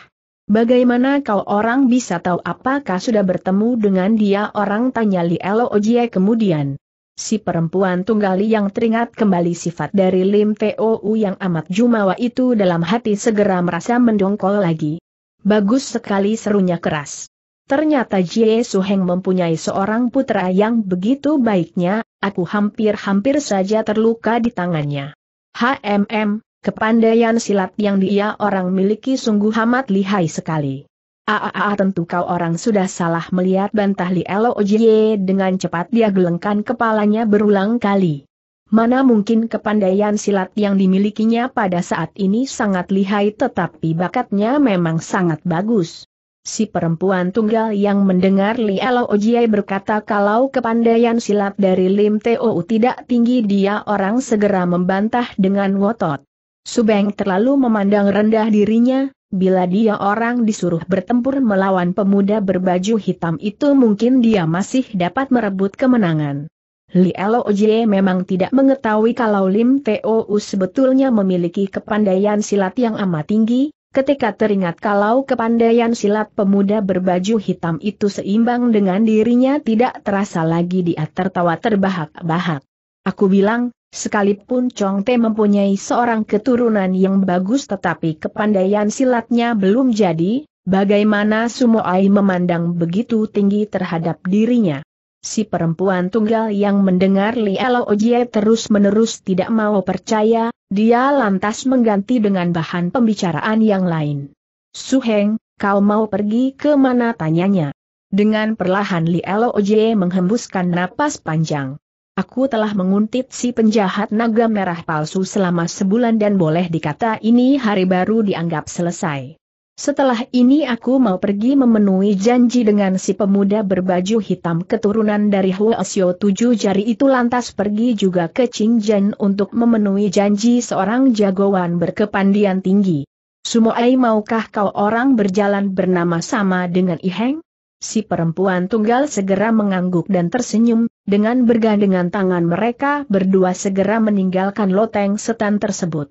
Bagaimana kau orang bisa tahu apakah sudah bertemu dengan dia orang tanya Li Elo Ojie kemudian. Si perempuan tunggal yang teringat kembali sifat dari Lim Teo yang amat jumawa itu dalam hati segera merasa mendongkol lagi. Bagus sekali serunya keras. Ternyata Jie Su Heng mempunyai seorang putra yang begitu baiknya, aku hampir-hampir saja terluka di tangannya. HMM, kepandaian silat yang dia orang miliki sungguh amat lihai sekali. Aa tentu kau orang sudah salah melihat bantah Li Jie dengan cepat dia gelengkan kepalanya berulang kali. Mana mungkin kepandaian silat yang dimilikinya pada saat ini sangat lihai tetapi bakatnya memang sangat bagus. Si perempuan tunggal yang mendengar Li Elo Ojiai berkata kalau kepandaian silat dari Lim Teo tidak tinggi dia orang segera membantah dengan ngotot. Subeng terlalu memandang rendah dirinya, bila dia orang disuruh bertempur melawan pemuda berbaju hitam itu mungkin dia masih dapat merebut kemenangan. Li Oje memang tidak mengetahui kalau Lim Teo sebetulnya memiliki kepandaian silat yang amat tinggi, ketika teringat kalau kepandaian silat pemuda berbaju hitam itu seimbang dengan dirinya tidak terasa lagi dia tertawa terbahak-bahak. Aku bilang, sekalipun Chong Te mempunyai seorang keturunan yang bagus tetapi kepandaian silatnya belum jadi, bagaimana Sumo Ai memandang begitu tinggi terhadap dirinya. Si perempuan tunggal yang mendengar Li Ojie terus-menerus tidak mau percaya, dia lantas mengganti dengan bahan pembicaraan yang lain. Suheng, kau mau pergi ke mana tanyanya? Dengan perlahan Li Ojie menghembuskan napas panjang. Aku telah menguntit si penjahat naga merah palsu selama sebulan dan boleh dikata ini hari baru dianggap selesai. Setelah ini aku mau pergi memenuhi janji dengan si pemuda berbaju hitam keturunan dari Huasyo tujuh jari itu lantas pergi juga ke Qingjian untuk memenuhi janji seorang jagoan berkepandian tinggi. Sumoai maukah kau orang berjalan bernama sama dengan Iheng? Si perempuan tunggal segera mengangguk dan tersenyum, dengan bergandengan tangan mereka berdua segera meninggalkan loteng setan tersebut.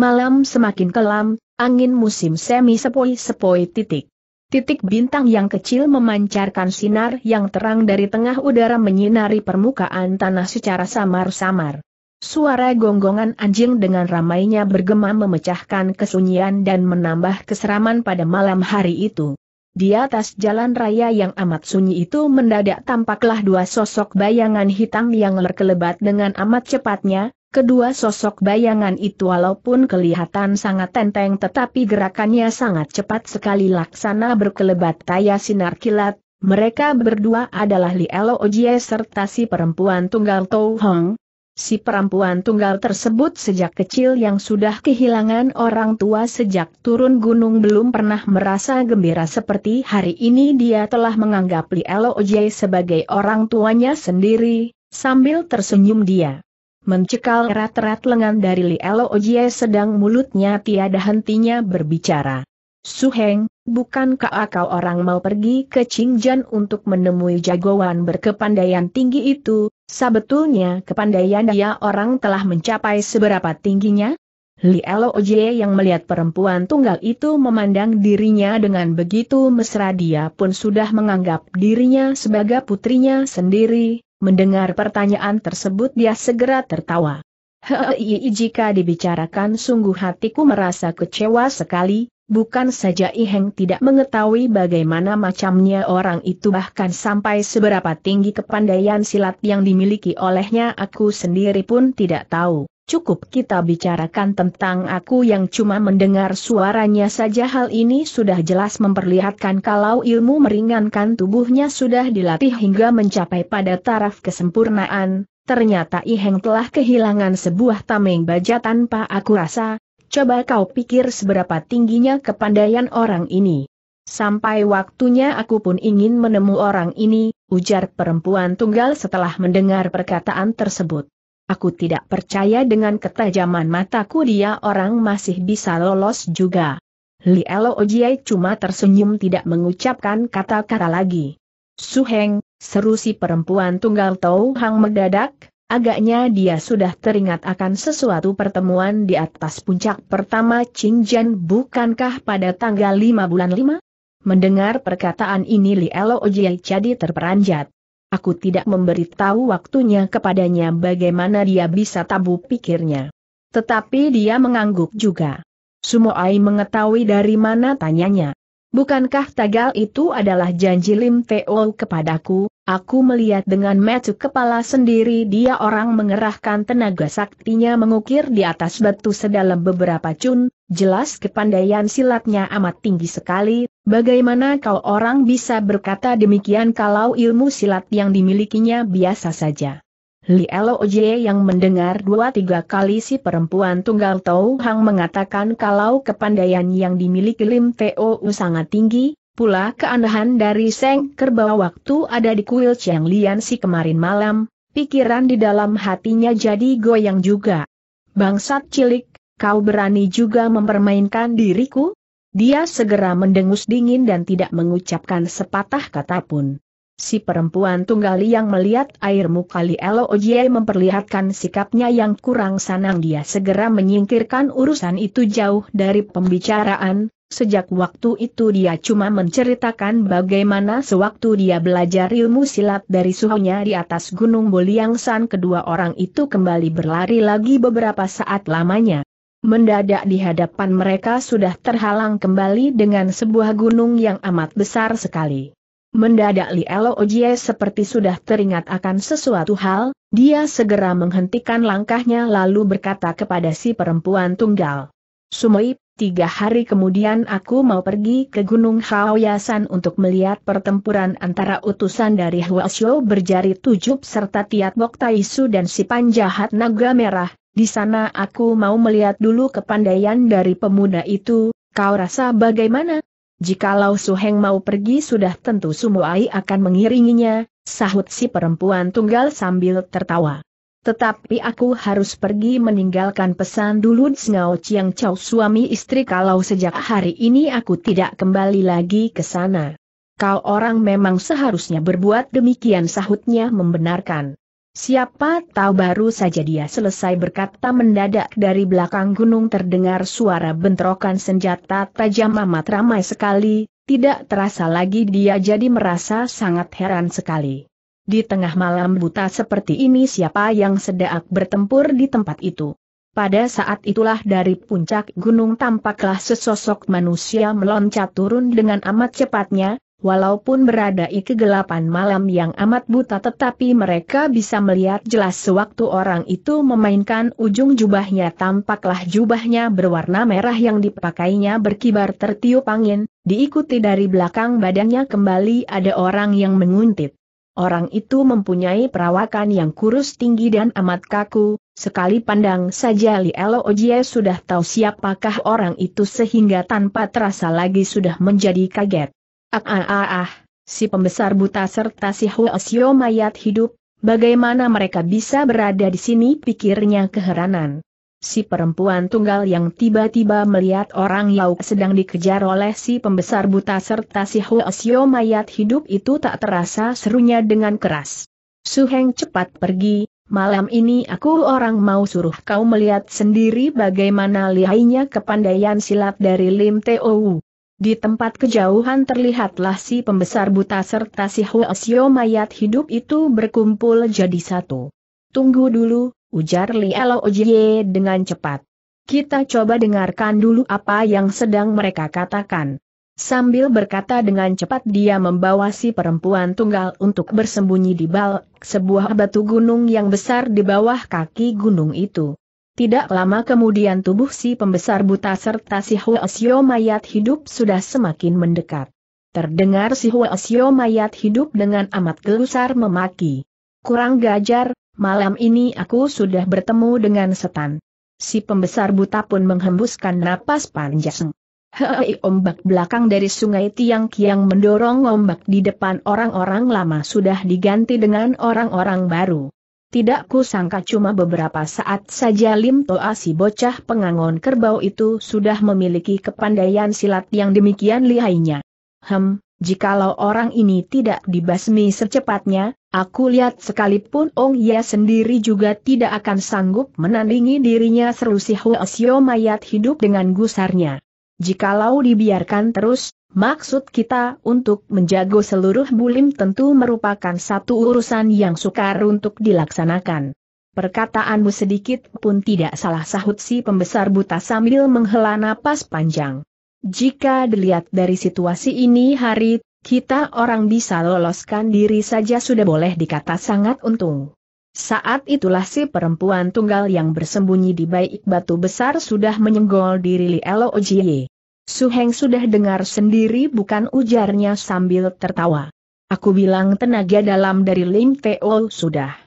Malam semakin kelam, Angin musim semi sepoi-sepoi titik. Titik bintang yang kecil memancarkan sinar yang terang dari tengah udara menyinari permukaan tanah secara samar-samar. Suara gonggongan anjing dengan ramainya bergema memecahkan kesunyian dan menambah keseraman pada malam hari itu. Di atas jalan raya yang amat sunyi itu mendadak tampaklah dua sosok bayangan hitam yang berkelebat dengan amat cepatnya, Kedua sosok bayangan itu walaupun kelihatan sangat tenteng tetapi gerakannya sangat cepat sekali laksana berkelebat taya sinar kilat, mereka berdua adalah Li Elo Ojie serta si perempuan tunggal Tou Hong. Si perempuan tunggal tersebut sejak kecil yang sudah kehilangan orang tua sejak turun gunung belum pernah merasa gembira seperti hari ini dia telah menganggap Li Elo Ojie sebagai orang tuanya sendiri, sambil tersenyum dia mencekal erat-erat lengan dari Li Ojie sedang mulutnya tiada hentinya berbicara. Suheng, bukankah kau orang mau pergi ke Qingjan untuk menemui jagoan berkepandaian tinggi itu? Sebetulnya kepandaian dia orang telah mencapai seberapa tingginya? Li Ojie yang melihat perempuan tunggal itu memandang dirinya dengan begitu mesra dia pun sudah menganggap dirinya sebagai putrinya sendiri, Mendengar pertanyaan tersebut dia segera tertawa. Hei jika dibicarakan sungguh hatiku merasa kecewa sekali, Bukan saja Iheng tidak mengetahui bagaimana macamnya orang itu bahkan sampai seberapa tinggi kepandaian silat yang dimiliki olehnya aku sendiri pun tidak tahu. Cukup kita bicarakan tentang aku yang cuma mendengar suaranya saja hal ini sudah jelas memperlihatkan kalau ilmu meringankan tubuhnya sudah dilatih hingga mencapai pada taraf kesempurnaan. Ternyata Iheng telah kehilangan sebuah tameng baja tanpa aku rasa, Coba kau pikir seberapa tingginya kepandaian orang ini. Sampai waktunya aku pun ingin menemu orang ini, ujar perempuan tunggal setelah mendengar perkataan tersebut. Aku tidak percaya dengan ketajaman mataku dia orang masih bisa lolos juga. Li Elo Ojiai cuma tersenyum tidak mengucapkan kata-kata lagi. Suheng, seru si perempuan tunggal Tau Hang mendadak, Agaknya dia sudah teringat akan sesuatu pertemuan di atas puncak pertama Qingjian bukankah pada tanggal 5 bulan 5? Mendengar perkataan ini Lielo Ojie jadi terperanjat. Aku tidak memberitahu waktunya kepadanya bagaimana dia bisa tabu pikirnya. Tetapi dia mengangguk juga. Sumoai mengetahui dari mana tanyanya. Bukankah tagal itu adalah janji Lim Teo oh kepadaku, Aku melihat dengan metu kepala sendiri dia orang mengerahkan tenaga saktinya mengukir di atas batu sedalam beberapa cun, jelas kepandaian silatnya amat tinggi sekali, bagaimana kau orang bisa berkata demikian kalau ilmu silat yang dimilikinya biasa saja. Li Oje yang mendengar dua tiga kali si perempuan tunggal Tau Hang mengatakan kalau kepandaian yang dimiliki Lim Teo sangat tinggi, Pula keanehan dari Seng Kerbau waktu ada di kuil Chiang Lian si kemarin malam, pikiran di dalam hatinya jadi goyang juga. Bangsat cilik, kau berani juga mempermainkan diriku? Dia segera mendengus dingin dan tidak mengucapkan sepatah kata pun. Si perempuan tunggal yang melihat air muka Lielo Ojie memperlihatkan sikapnya yang kurang sanang dia segera menyingkirkan urusan itu jauh dari pembicaraan, Sejak waktu itu dia cuma menceritakan bagaimana sewaktu dia belajar ilmu silat dari suhunya di atas Gunung Boliangsan kedua orang itu kembali berlari lagi beberapa saat lamanya. Mendadak di hadapan mereka sudah terhalang kembali dengan sebuah gunung yang amat besar sekali. Mendadak Lielo Ojie seperti sudah teringat akan sesuatu hal, dia segera menghentikan langkahnya lalu berkata kepada si perempuan tunggal. Sumoip, Tiga hari kemudian aku mau pergi ke Gunung Haoyasan untuk melihat pertempuran antara utusan dari Huasyo berjari tujuh serta Tiat Bok Taisu dan si Panjahat naga merah. Di sana aku mau melihat dulu kepandaian dari pemuda itu, kau rasa bagaimana? Jikalau Heng mau pergi sudah tentu Sumuai akan mengiringinya, sahut si perempuan tunggal sambil tertawa. Tetapi aku harus pergi meninggalkan pesan dulu Tsngao Chiang Chau suami istri kalau sejak hari ini aku tidak kembali lagi ke sana. Kau orang memang seharusnya berbuat demikian sahutnya membenarkan. Siapa tahu baru saja dia selesai berkata mendadak dari belakang gunung terdengar suara bentrokan senjata tajam amat ramai sekali, tidak terasa lagi dia jadi merasa sangat heran sekali. Di tengah malam buta seperti ini siapa yang sedang bertempur di tempat itu? Pada saat itulah dari puncak gunung tampaklah sesosok manusia meloncat turun dengan amat cepatnya, walaupun berada di kegelapan malam yang amat buta tetapi mereka bisa melihat jelas sewaktu orang itu memainkan ujung jubahnya tampaklah jubahnya berwarna merah yang dipakainya berkibar tertiup angin, diikuti dari belakang badannya kembali ada orang yang menguntit. Orang itu mempunyai perawakan yang kurus tinggi dan amat kaku, sekali pandang saja Lielo Ojie sudah tahu siapakah orang itu sehingga tanpa terasa lagi sudah menjadi kaget. Ah ah ah ah, si pembesar buta serta si Xiao mayat hidup, bagaimana mereka bisa berada di sini pikirnya keheranan. Si perempuan tunggal yang tiba-tiba melihat orang Yau sedang dikejar oleh si pembesar buta serta si asio mayat hidup itu tak terasa serunya dengan keras. Suheng cepat pergi, malam ini aku orang mau suruh kau melihat sendiri bagaimana lihainya kepandaian silat dari Lim Tou. Di tempat kejauhan terlihatlah si pembesar buta serta si asio mayat hidup itu berkumpul jadi satu. Tunggu dulu, ujar Li Ojie dengan cepat. Kita coba dengarkan dulu apa yang sedang mereka katakan. Sambil berkata dengan cepat dia membawa si perempuan tunggal untuk bersembunyi di bal, sebuah batu gunung yang besar di bawah kaki gunung itu. Tidak lama kemudian tubuh si pembesar buta serta si Huo mayat hidup sudah semakin mendekat. Terdengar si Huo mayat hidup dengan amat gelusar memaki. Kurang gajar, Malam ini aku sudah bertemu dengan setan. Si pembesar buta pun menghembuskan napas panjang. Hei ombak belakang dari sungai Tiang Kiang mendorong ombak di depan orang-orang lama sudah diganti dengan orang-orang baru. Tidak kusangka cuma beberapa saat saja Lim Toa si bocah pengangon kerbau itu sudah memiliki kepandaian silat yang demikian lihainya. Hem, jikalau orang ini tidak dibasmi secepatnya, Aku lihat sekalipun Ong Ye sendiri juga tidak akan sanggup menandingi dirinya seru si Huasio mayat hidup dengan gusarnya. Jikalau dibiarkan terus, maksud kita untuk menjago seluruh bulim tentu merupakan satu urusan yang sukar untuk dilaksanakan. Perkataanmu sedikit pun tidak salah sahut si pembesar buta sambil menghela napas panjang. Jika dilihat dari situasi ini hari kita orang bisa loloskan diri saja sudah boleh dikata sangat untung. Saat itulah si perempuan tunggal yang bersembunyi di baik batu besar sudah menyenggol diri Elo Ojie. Suheng sudah dengar sendiri bukan ujarnya sambil tertawa. Aku bilang tenaga dalam dari Lim Teo sudah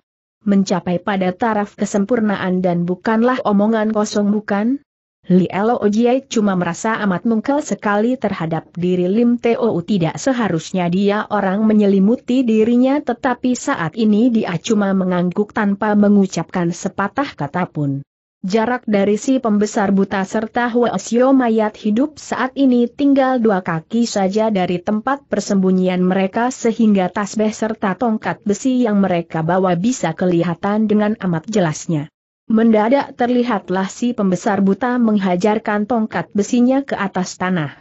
mencapai pada taraf kesempurnaan dan bukanlah omongan kosong bukan? Li Elo Ojie cuma merasa amat mungkel sekali terhadap diri Lim Teo tidak seharusnya dia orang menyelimuti dirinya tetapi saat ini dia cuma mengangguk tanpa mengucapkan sepatah kata pun. Jarak dari si pembesar buta serta Huasio mayat hidup saat ini tinggal dua kaki saja dari tempat persembunyian mereka sehingga tasbih serta tongkat besi yang mereka bawa bisa kelihatan dengan amat jelasnya. Mendadak terlihatlah si pembesar buta menghajarkan tongkat besinya ke atas tanah.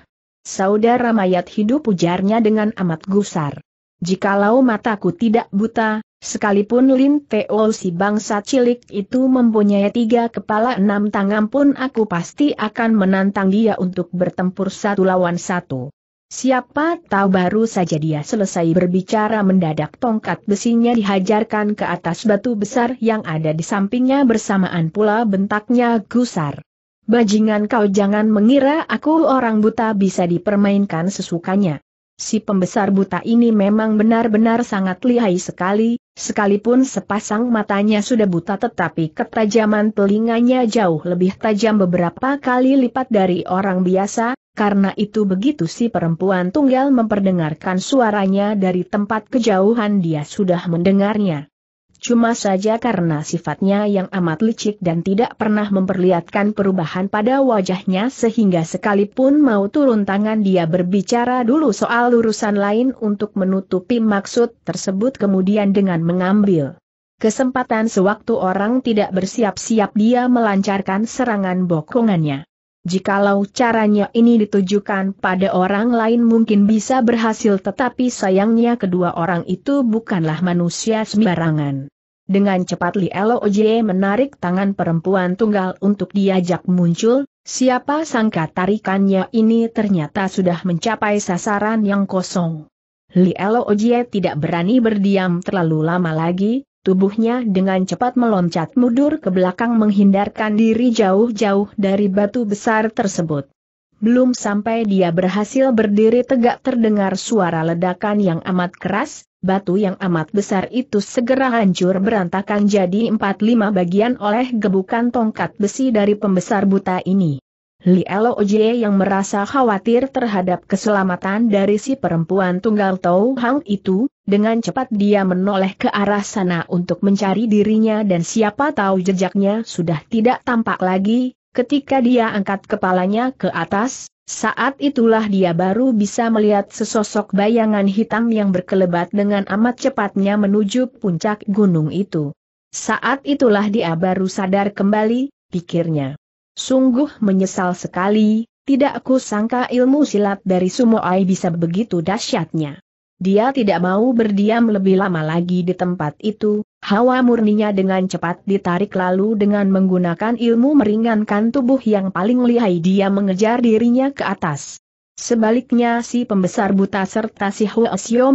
Saudara mayat hidup ujarnya dengan amat gusar. Jikalau mataku tidak buta, sekalipun Lin Teo si bangsa cilik itu mempunyai tiga kepala enam tangan pun aku pasti akan menantang dia untuk bertempur satu lawan satu. Siapa tahu baru saja dia selesai berbicara mendadak tongkat besinya dihajarkan ke atas batu besar yang ada di sampingnya bersamaan pula bentaknya gusar. Bajingan kau jangan mengira aku orang buta bisa dipermainkan sesukanya. Si pembesar buta ini memang benar-benar sangat lihai sekali, sekalipun sepasang matanya sudah buta tetapi ketajaman telinganya jauh lebih tajam beberapa kali lipat dari orang biasa, karena itu begitu si perempuan tunggal memperdengarkan suaranya dari tempat kejauhan dia sudah mendengarnya. Cuma saja karena sifatnya yang amat licik dan tidak pernah memperlihatkan perubahan pada wajahnya sehingga sekalipun mau turun tangan dia berbicara dulu soal urusan lain untuk menutupi maksud tersebut kemudian dengan mengambil kesempatan sewaktu orang tidak bersiap-siap dia melancarkan serangan bokongannya. Jikalau caranya ini ditujukan pada orang lain mungkin bisa berhasil tetapi sayangnya kedua orang itu bukanlah manusia sembarangan. Dengan cepat Li Oje menarik tangan perempuan tunggal untuk diajak muncul, siapa sangka tarikannya ini ternyata sudah mencapai sasaran yang kosong. Li Oje tidak berani berdiam terlalu lama lagi, Tubuhnya dengan cepat meloncat mundur ke belakang menghindarkan diri jauh-jauh dari batu besar tersebut. Belum sampai dia berhasil berdiri tegak terdengar suara ledakan yang amat keras, batu yang amat besar itu segera hancur berantakan jadi empat lima bagian oleh gebukan tongkat besi dari pembesar buta ini. Lielo Oje yang merasa khawatir terhadap keselamatan dari si perempuan tunggal Tau Hang itu, dengan cepat dia menoleh ke arah sana untuk mencari dirinya dan siapa tahu jejaknya sudah tidak tampak lagi, ketika dia angkat kepalanya ke atas, saat itulah dia baru bisa melihat sesosok bayangan hitam yang berkelebat dengan amat cepatnya menuju puncak gunung itu. Saat itulah dia baru sadar kembali, pikirnya. Sungguh menyesal sekali, tidak aku sangka ilmu silat dari Sumo Ai bisa begitu dahsyatnya. Dia tidak mau berdiam lebih lama lagi di tempat itu, hawa murninya dengan cepat ditarik lalu dengan menggunakan ilmu meringankan tubuh yang paling lihai dia mengejar dirinya ke atas. Sebaliknya si pembesar buta serta si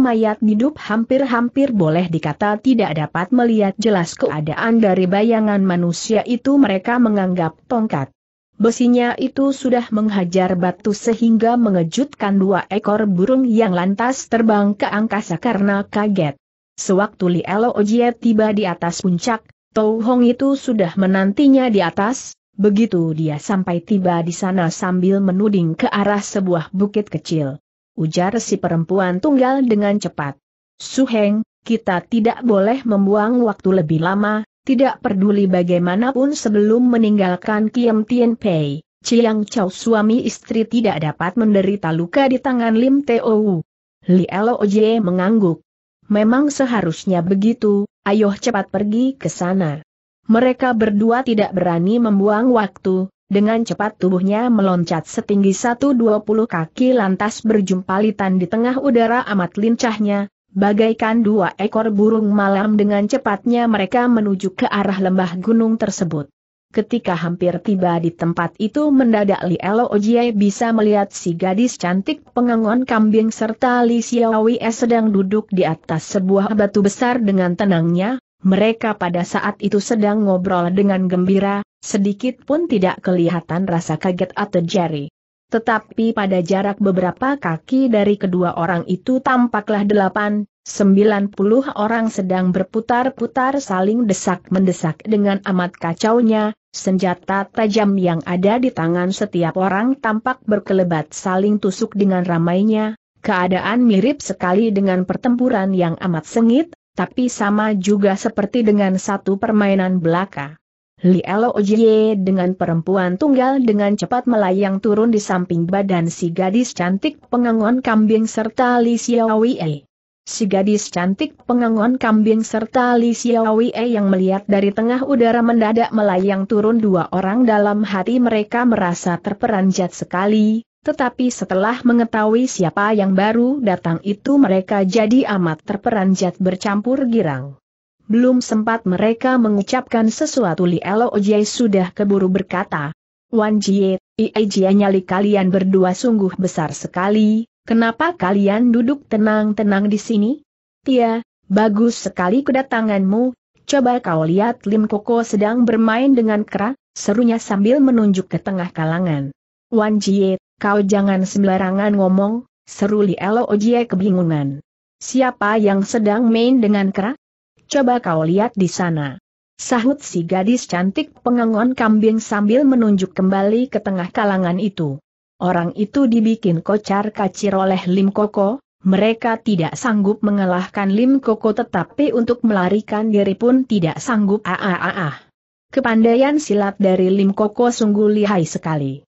mayat hidup hampir-hampir boleh dikata tidak dapat melihat jelas keadaan dari bayangan manusia itu mereka menganggap tongkat. Besinya itu sudah menghajar batu sehingga mengejutkan dua ekor burung yang lantas terbang ke angkasa karena kaget. Sewaktu Li Elo Ojie tiba di atas puncak, Tou Hong itu sudah menantinya di atas, Begitu dia sampai tiba di sana sambil menuding ke arah sebuah bukit kecil. Ujar si perempuan tunggal dengan cepat. Suheng, kita tidak boleh membuang waktu lebih lama, tidak peduli bagaimanapun sebelum meninggalkan Kiem Tien Pei. Chiang Chow suami istri tidak dapat menderita luka di tangan Lim Teo. Li Oje mengangguk. Memang seharusnya begitu, ayo cepat pergi ke sana. Mereka berdua tidak berani membuang waktu, dengan cepat tubuhnya meloncat setinggi 120 kaki lantas berjumpalitan di tengah udara amat lincahnya, bagaikan dua ekor burung malam dengan cepatnya mereka menuju ke arah lembah gunung tersebut. Ketika hampir tiba di tempat itu mendadak Li Elo Ojie bisa melihat si gadis cantik pengangon kambing serta Li Xiaowie sedang duduk di atas sebuah batu besar dengan tenangnya, mereka pada saat itu sedang ngobrol dengan gembira, sedikit pun tidak kelihatan rasa kaget atau jari. Tetapi pada jarak beberapa kaki dari kedua orang itu tampaklah delapan, sembilan puluh orang sedang berputar-putar saling desak-mendesak dengan amat kacaunya, senjata tajam yang ada di tangan setiap orang tampak berkelebat saling tusuk dengan ramainya, keadaan mirip sekali dengan pertempuran yang amat sengit, tapi sama juga seperti dengan satu permainan belaka. Li Ojie dengan perempuan tunggal dengan cepat melayang turun di samping badan si gadis cantik pengangon kambing serta Li Xiaowei. Si gadis cantik pengangon kambing serta Li Xiaowei yang melihat dari tengah udara mendadak melayang turun dua orang dalam hati mereka merasa terperanjat sekali, tetapi setelah mengetahui siapa yang baru datang itu mereka jadi amat terperanjat bercampur girang. Belum sempat mereka mengucapkan sesuatu Li Elo Ojai sudah keburu berkata, Wan Jie, Ie nyali kalian berdua sungguh besar sekali, kenapa kalian duduk tenang-tenang di sini? Tia, bagus sekali kedatanganmu, coba kau lihat Lim Koko sedang bermain dengan kera, serunya sambil menunjuk ke tengah kalangan. Wan Jie, Kau jangan sembarangan ngomong, seru Li Elo Ojie kebingungan. Siapa yang sedang main dengan kera? Coba kau lihat di sana. Sahut si gadis cantik pengangon kambing sambil menunjuk kembali ke tengah kalangan itu. Orang itu dibikin kocar kacir oleh Lim Koko, mereka tidak sanggup mengalahkan Lim Koko tetapi untuk melarikan diri pun tidak sanggup aaah. Ah, ah, ah. Kepandaian silat dari Lim Koko sungguh lihai sekali.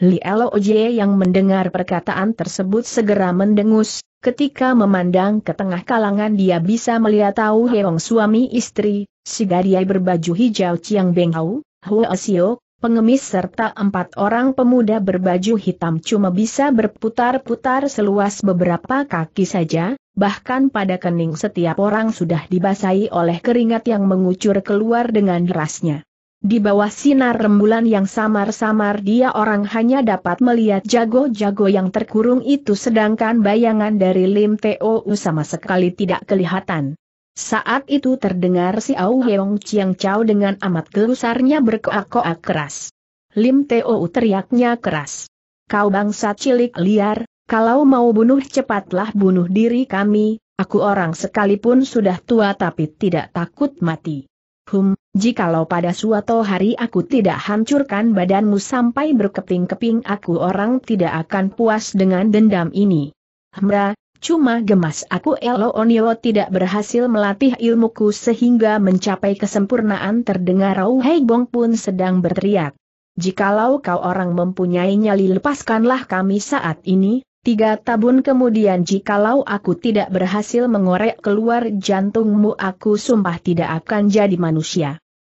Li Loje yang mendengar perkataan tersebut segera mendengus, ketika memandang ke tengah kalangan dia bisa melihat tahu Heong suami istri, si gadai berbaju hijau Chiang Beng Hau, Hua Asio, pengemis serta empat orang pemuda berbaju hitam cuma bisa berputar-putar seluas beberapa kaki saja, bahkan pada kening setiap orang sudah dibasahi oleh keringat yang mengucur keluar dengan derasnya. Di bawah sinar rembulan yang samar-samar dia orang hanya dapat melihat jago-jago yang terkurung itu sedangkan bayangan dari Lim Teo sama sekali tidak kelihatan. Saat itu terdengar si Au Heong Chiang Chao dengan amat gelusarnya berkoak-koak keras. Lim Teo teriaknya keras. Kau bangsa cilik liar, kalau mau bunuh cepatlah bunuh diri kami, aku orang sekalipun sudah tua tapi tidak takut mati. Hum, Jikalau pada suatu hari aku tidak hancurkan badanmu sampai berkeping-keping aku orang tidak akan puas dengan dendam ini. Hmra, Cuma gemas aku Elo Onio tidak berhasil melatih ilmuku sehingga mencapai kesempurnaan terdengar Rau Hei Bong pun sedang berteriak. Jikalau kau orang mempunyai nyali lepaskanlah kami saat ini, Tiga tabun kemudian jikalau aku tidak berhasil mengorek keluar jantungmu aku sumpah tidak akan jadi manusia.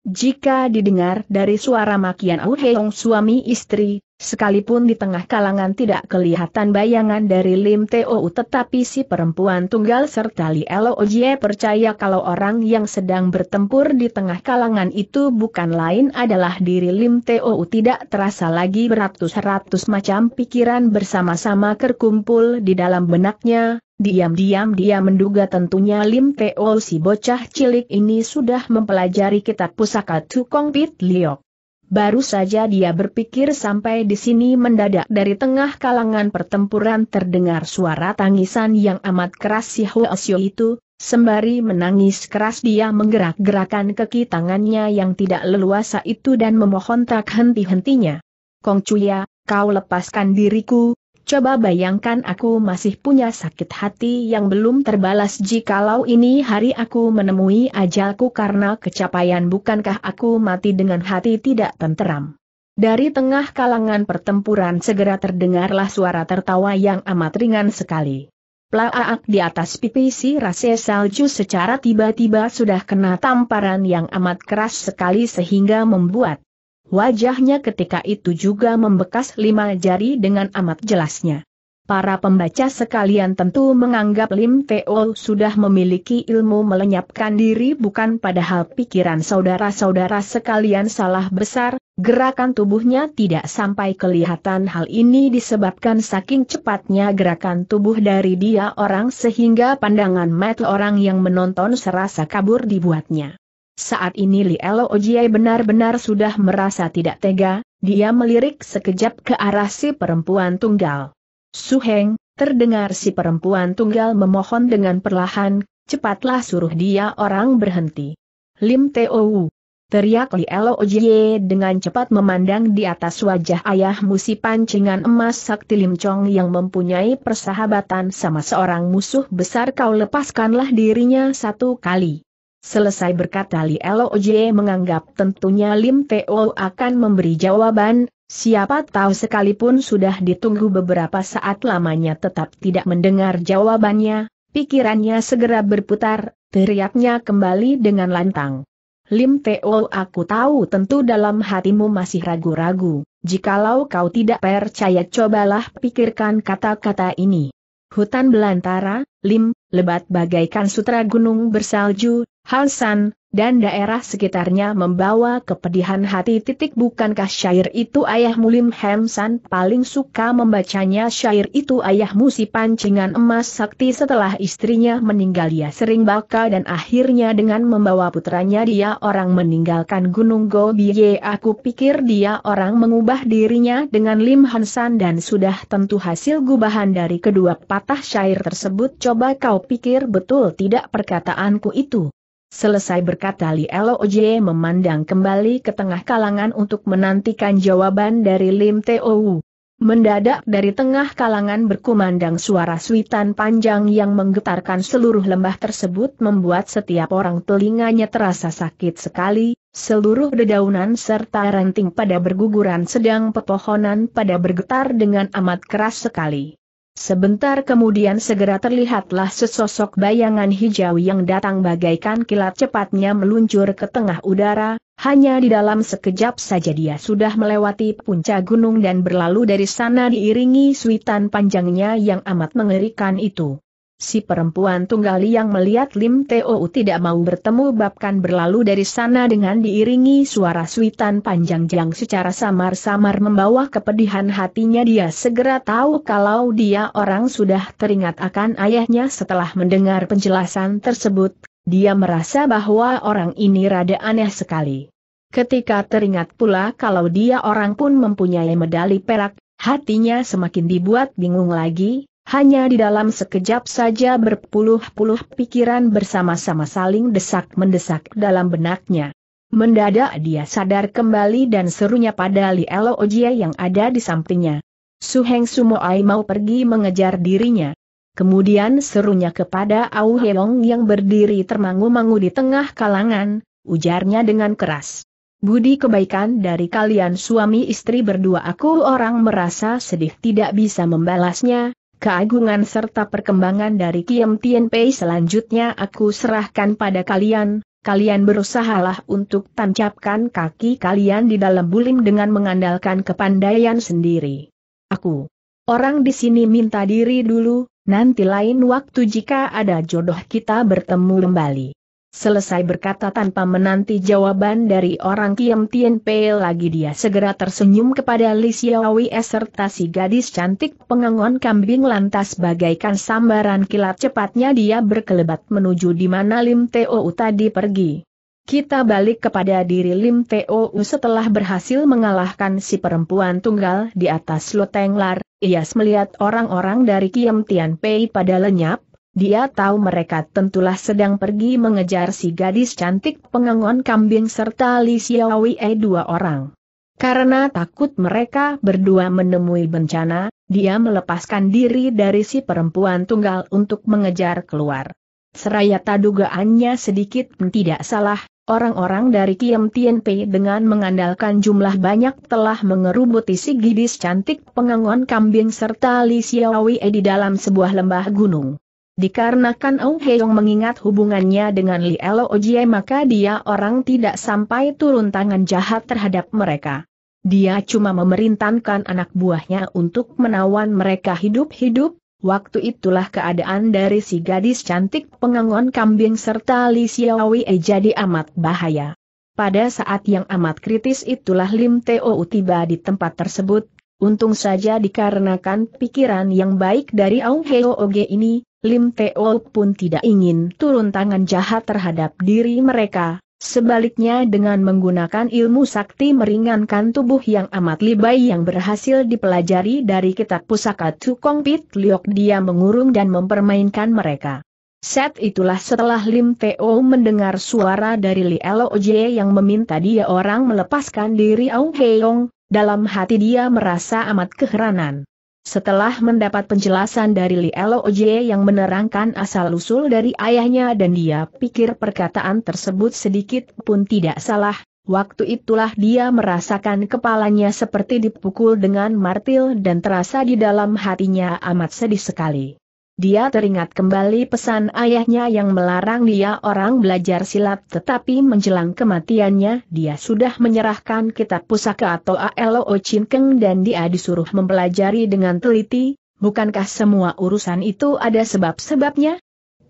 Jika didengar dari suara makian Au Heong suami istri, sekalipun di tengah kalangan tidak kelihatan bayangan dari Lim Teo tetapi si perempuan tunggal serta Li Elo Ojie percaya kalau orang yang sedang bertempur di tengah kalangan itu bukan lain adalah diri Lim Teo tidak terasa lagi beratus-ratus macam pikiran bersama-sama terkumpul di dalam benaknya, Diam-diam dia menduga tentunya Lim Teo si bocah cilik ini sudah mempelajari kitab pusaka Tukong Pit Liok. Baru saja dia berpikir sampai di sini mendadak dari tengah kalangan pertempuran terdengar suara tangisan yang amat keras si Huasio itu, sembari menangis keras dia menggerak-gerakan keki tangannya yang tidak leluasa itu dan memohon tak henti-hentinya. Kong Cuya, kau lepaskan diriku, Coba bayangkan aku masih punya sakit hati yang belum terbalas jikalau ini hari aku menemui ajalku karena kecapaian bukankah aku mati dengan hati tidak tenteram. Dari tengah kalangan pertempuran segera terdengarlah suara tertawa yang amat ringan sekali. Plaak di atas pipi si rase salju secara tiba-tiba sudah kena tamparan yang amat keras sekali sehingga membuat Wajahnya ketika itu juga membekas lima jari dengan amat jelasnya. Para pembaca sekalian tentu menganggap Lim Teo sudah memiliki ilmu melenyapkan diri bukan padahal pikiran saudara-saudara sekalian salah besar, gerakan tubuhnya tidak sampai kelihatan hal ini disebabkan saking cepatnya gerakan tubuh dari dia orang sehingga pandangan mata orang yang menonton serasa kabur dibuatnya. Saat ini Lielo Ojiai benar-benar sudah merasa tidak tega, dia melirik sekejap ke arah si perempuan tunggal. Suheng, terdengar si perempuan tunggal memohon dengan perlahan, cepatlah suruh dia orang berhenti. Lim Teo Teriak Lielo Ojiye dengan cepat memandang di atas wajah ayah musi pancingan emas Sakti Lim Chong yang mempunyai persahabatan sama seorang musuh besar kau lepaskanlah dirinya satu kali. Selesai berkata Li Loj menganggap tentunya Lim Teo akan memberi jawaban, siapa tahu sekalipun sudah ditunggu beberapa saat lamanya tetap tidak mendengar jawabannya, pikirannya segera berputar, teriaknya kembali dengan lantang. Lim Teo aku tahu tentu dalam hatimu masih ragu-ragu, jikalau kau tidak percaya cobalah pikirkan kata-kata ini. Hutan belantara, lim, lebat bagaikan sutra gunung bersalju, Hansan, dan daerah sekitarnya membawa kepedihan hati titik bukankah syair itu ayah mulim Hemsan paling suka membacanya syair itu ayah musi pancingan emas sakti setelah istrinya meninggal dia sering baka dan akhirnya dengan membawa putranya dia orang meninggalkan gunung Gobiye aku pikir dia orang mengubah dirinya dengan Lim Hansan dan sudah tentu hasil gubahan dari kedua patah syair tersebut coba kau pikir betul tidak perkataanku itu Selesai berkata Li Loj memandang kembali ke tengah kalangan untuk menantikan jawaban dari Lim Wu. Mendadak dari tengah kalangan berkumandang suara suitan panjang yang menggetarkan seluruh lembah tersebut membuat setiap orang telinganya terasa sakit sekali, seluruh dedaunan serta ranting pada berguguran sedang pepohonan pada bergetar dengan amat keras sekali. Sebentar kemudian segera terlihatlah sesosok bayangan hijau yang datang bagaikan kilat cepatnya meluncur ke tengah udara, hanya di dalam sekejap saja dia sudah melewati puncak gunung dan berlalu dari sana diiringi suitan panjangnya yang amat mengerikan itu. Si perempuan tunggal yang melihat Lim Teo tidak mau bertemu bahkan berlalu dari sana dengan diiringi suara suitan panjang jang secara samar-samar membawa kepedihan hatinya dia segera tahu kalau dia orang sudah teringat akan ayahnya setelah mendengar penjelasan tersebut, dia merasa bahwa orang ini rada aneh sekali. Ketika teringat pula kalau dia orang pun mempunyai medali perak, hatinya semakin dibuat bingung lagi, hanya di dalam sekejap saja berpuluh-puluh pikiran bersama-sama saling desak-mendesak dalam benaknya. Mendadak dia sadar kembali dan serunya pada Elo Ojia yang ada di sampingnya. Suheng Sumoai mau pergi mengejar dirinya. Kemudian serunya kepada Au Heong yang berdiri termangu-mangu di tengah kalangan, ujarnya dengan keras. Budi kebaikan dari kalian suami istri berdua aku orang merasa sedih tidak bisa membalasnya, Keagungan serta perkembangan dari Kiem Tien Pei selanjutnya aku serahkan pada kalian, kalian berusahalah untuk tancapkan kaki kalian di dalam bulim dengan mengandalkan kepandaian sendiri. Aku. Orang di sini minta diri dulu, nanti lain waktu jika ada jodoh kita bertemu kembali. Selesai berkata tanpa menanti jawaban dari orang Kiam Tien Pei lagi dia segera tersenyum kepada Li Xiaowei, serta si gadis cantik pengangon kambing lantas bagaikan sambaran kilat cepatnya dia berkelebat menuju di mana Lim Teo tadi pergi. Kita balik kepada diri Lim Teo setelah berhasil mengalahkan si perempuan tunggal di atas loteng lar, ia melihat orang-orang dari Kiam Tian Pei pada lenyap, dia tahu mereka tentulah sedang pergi mengejar si gadis cantik pengangon kambing serta Li Xiaowei dua orang. Karena takut mereka berdua menemui bencana, dia melepaskan diri dari si perempuan tunggal untuk mengejar keluar. Seraya tadugaannya sedikit tidak salah, orang-orang dari Kiem Pei dengan mengandalkan jumlah banyak telah mengerubuti si gadis cantik pengangon kambing serta Li Xiaowei di dalam sebuah lembah gunung. Dikarenakan Ong Heong mengingat hubungannya dengan Li Elo Ojie maka dia orang tidak sampai turun tangan jahat terhadap mereka. Dia cuma memerintahkan anak buahnya untuk menawan mereka hidup-hidup, waktu itulah keadaan dari si gadis cantik pengangon kambing serta Li Xiaowei jadi amat bahaya. Pada saat yang amat kritis itulah Lim Teo tiba di tempat tersebut, untung saja dikarenakan pikiran yang baik dari Aung Heo Oge ini, Lim Teo pun tidak ingin turun tangan jahat terhadap diri mereka, Sebaliknya dengan menggunakan ilmu sakti meringankan tubuh yang amat libai yang berhasil dipelajari dari kitab pusaka Tukong Pit Liok dia mengurung dan mempermainkan mereka. Set itulah setelah Lim Teo mendengar suara dari Li Elo yang meminta dia orang melepaskan diri Aung Heong, dalam hati dia merasa amat keheranan. Setelah mendapat penjelasan dari Li Oje yang menerangkan asal-usul dari ayahnya dan dia pikir perkataan tersebut sedikit pun tidak salah, waktu itulah dia merasakan kepalanya seperti dipukul dengan martil dan terasa di dalam hatinya amat sedih sekali. Dia teringat kembali pesan ayahnya yang melarang dia orang belajar silat tetapi menjelang kematiannya dia sudah menyerahkan kitab pusaka atau ALO Keng dan dia disuruh mempelajari dengan teliti, bukankah semua urusan itu ada sebab-sebabnya?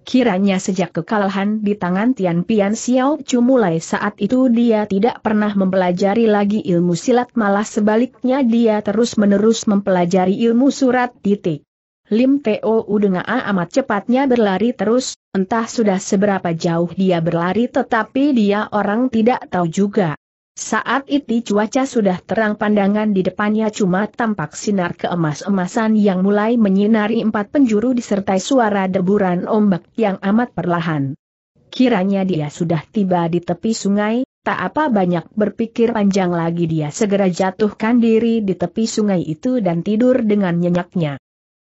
Kiranya sejak kekalahan di tangan Tian Pian Xiao Chu mulai saat itu dia tidak pernah mempelajari lagi ilmu silat malah sebaliknya dia terus-menerus mempelajari ilmu surat titik. Lim Teo Udengaa amat cepatnya berlari terus, entah sudah seberapa jauh dia berlari tetapi dia orang tidak tahu juga. Saat itu cuaca sudah terang pandangan di depannya cuma tampak sinar keemas-emasan yang mulai menyinari empat penjuru disertai suara deburan ombak yang amat perlahan. Kiranya dia sudah tiba di tepi sungai, tak apa banyak berpikir panjang lagi dia segera jatuhkan diri di tepi sungai itu dan tidur dengan nyenyaknya.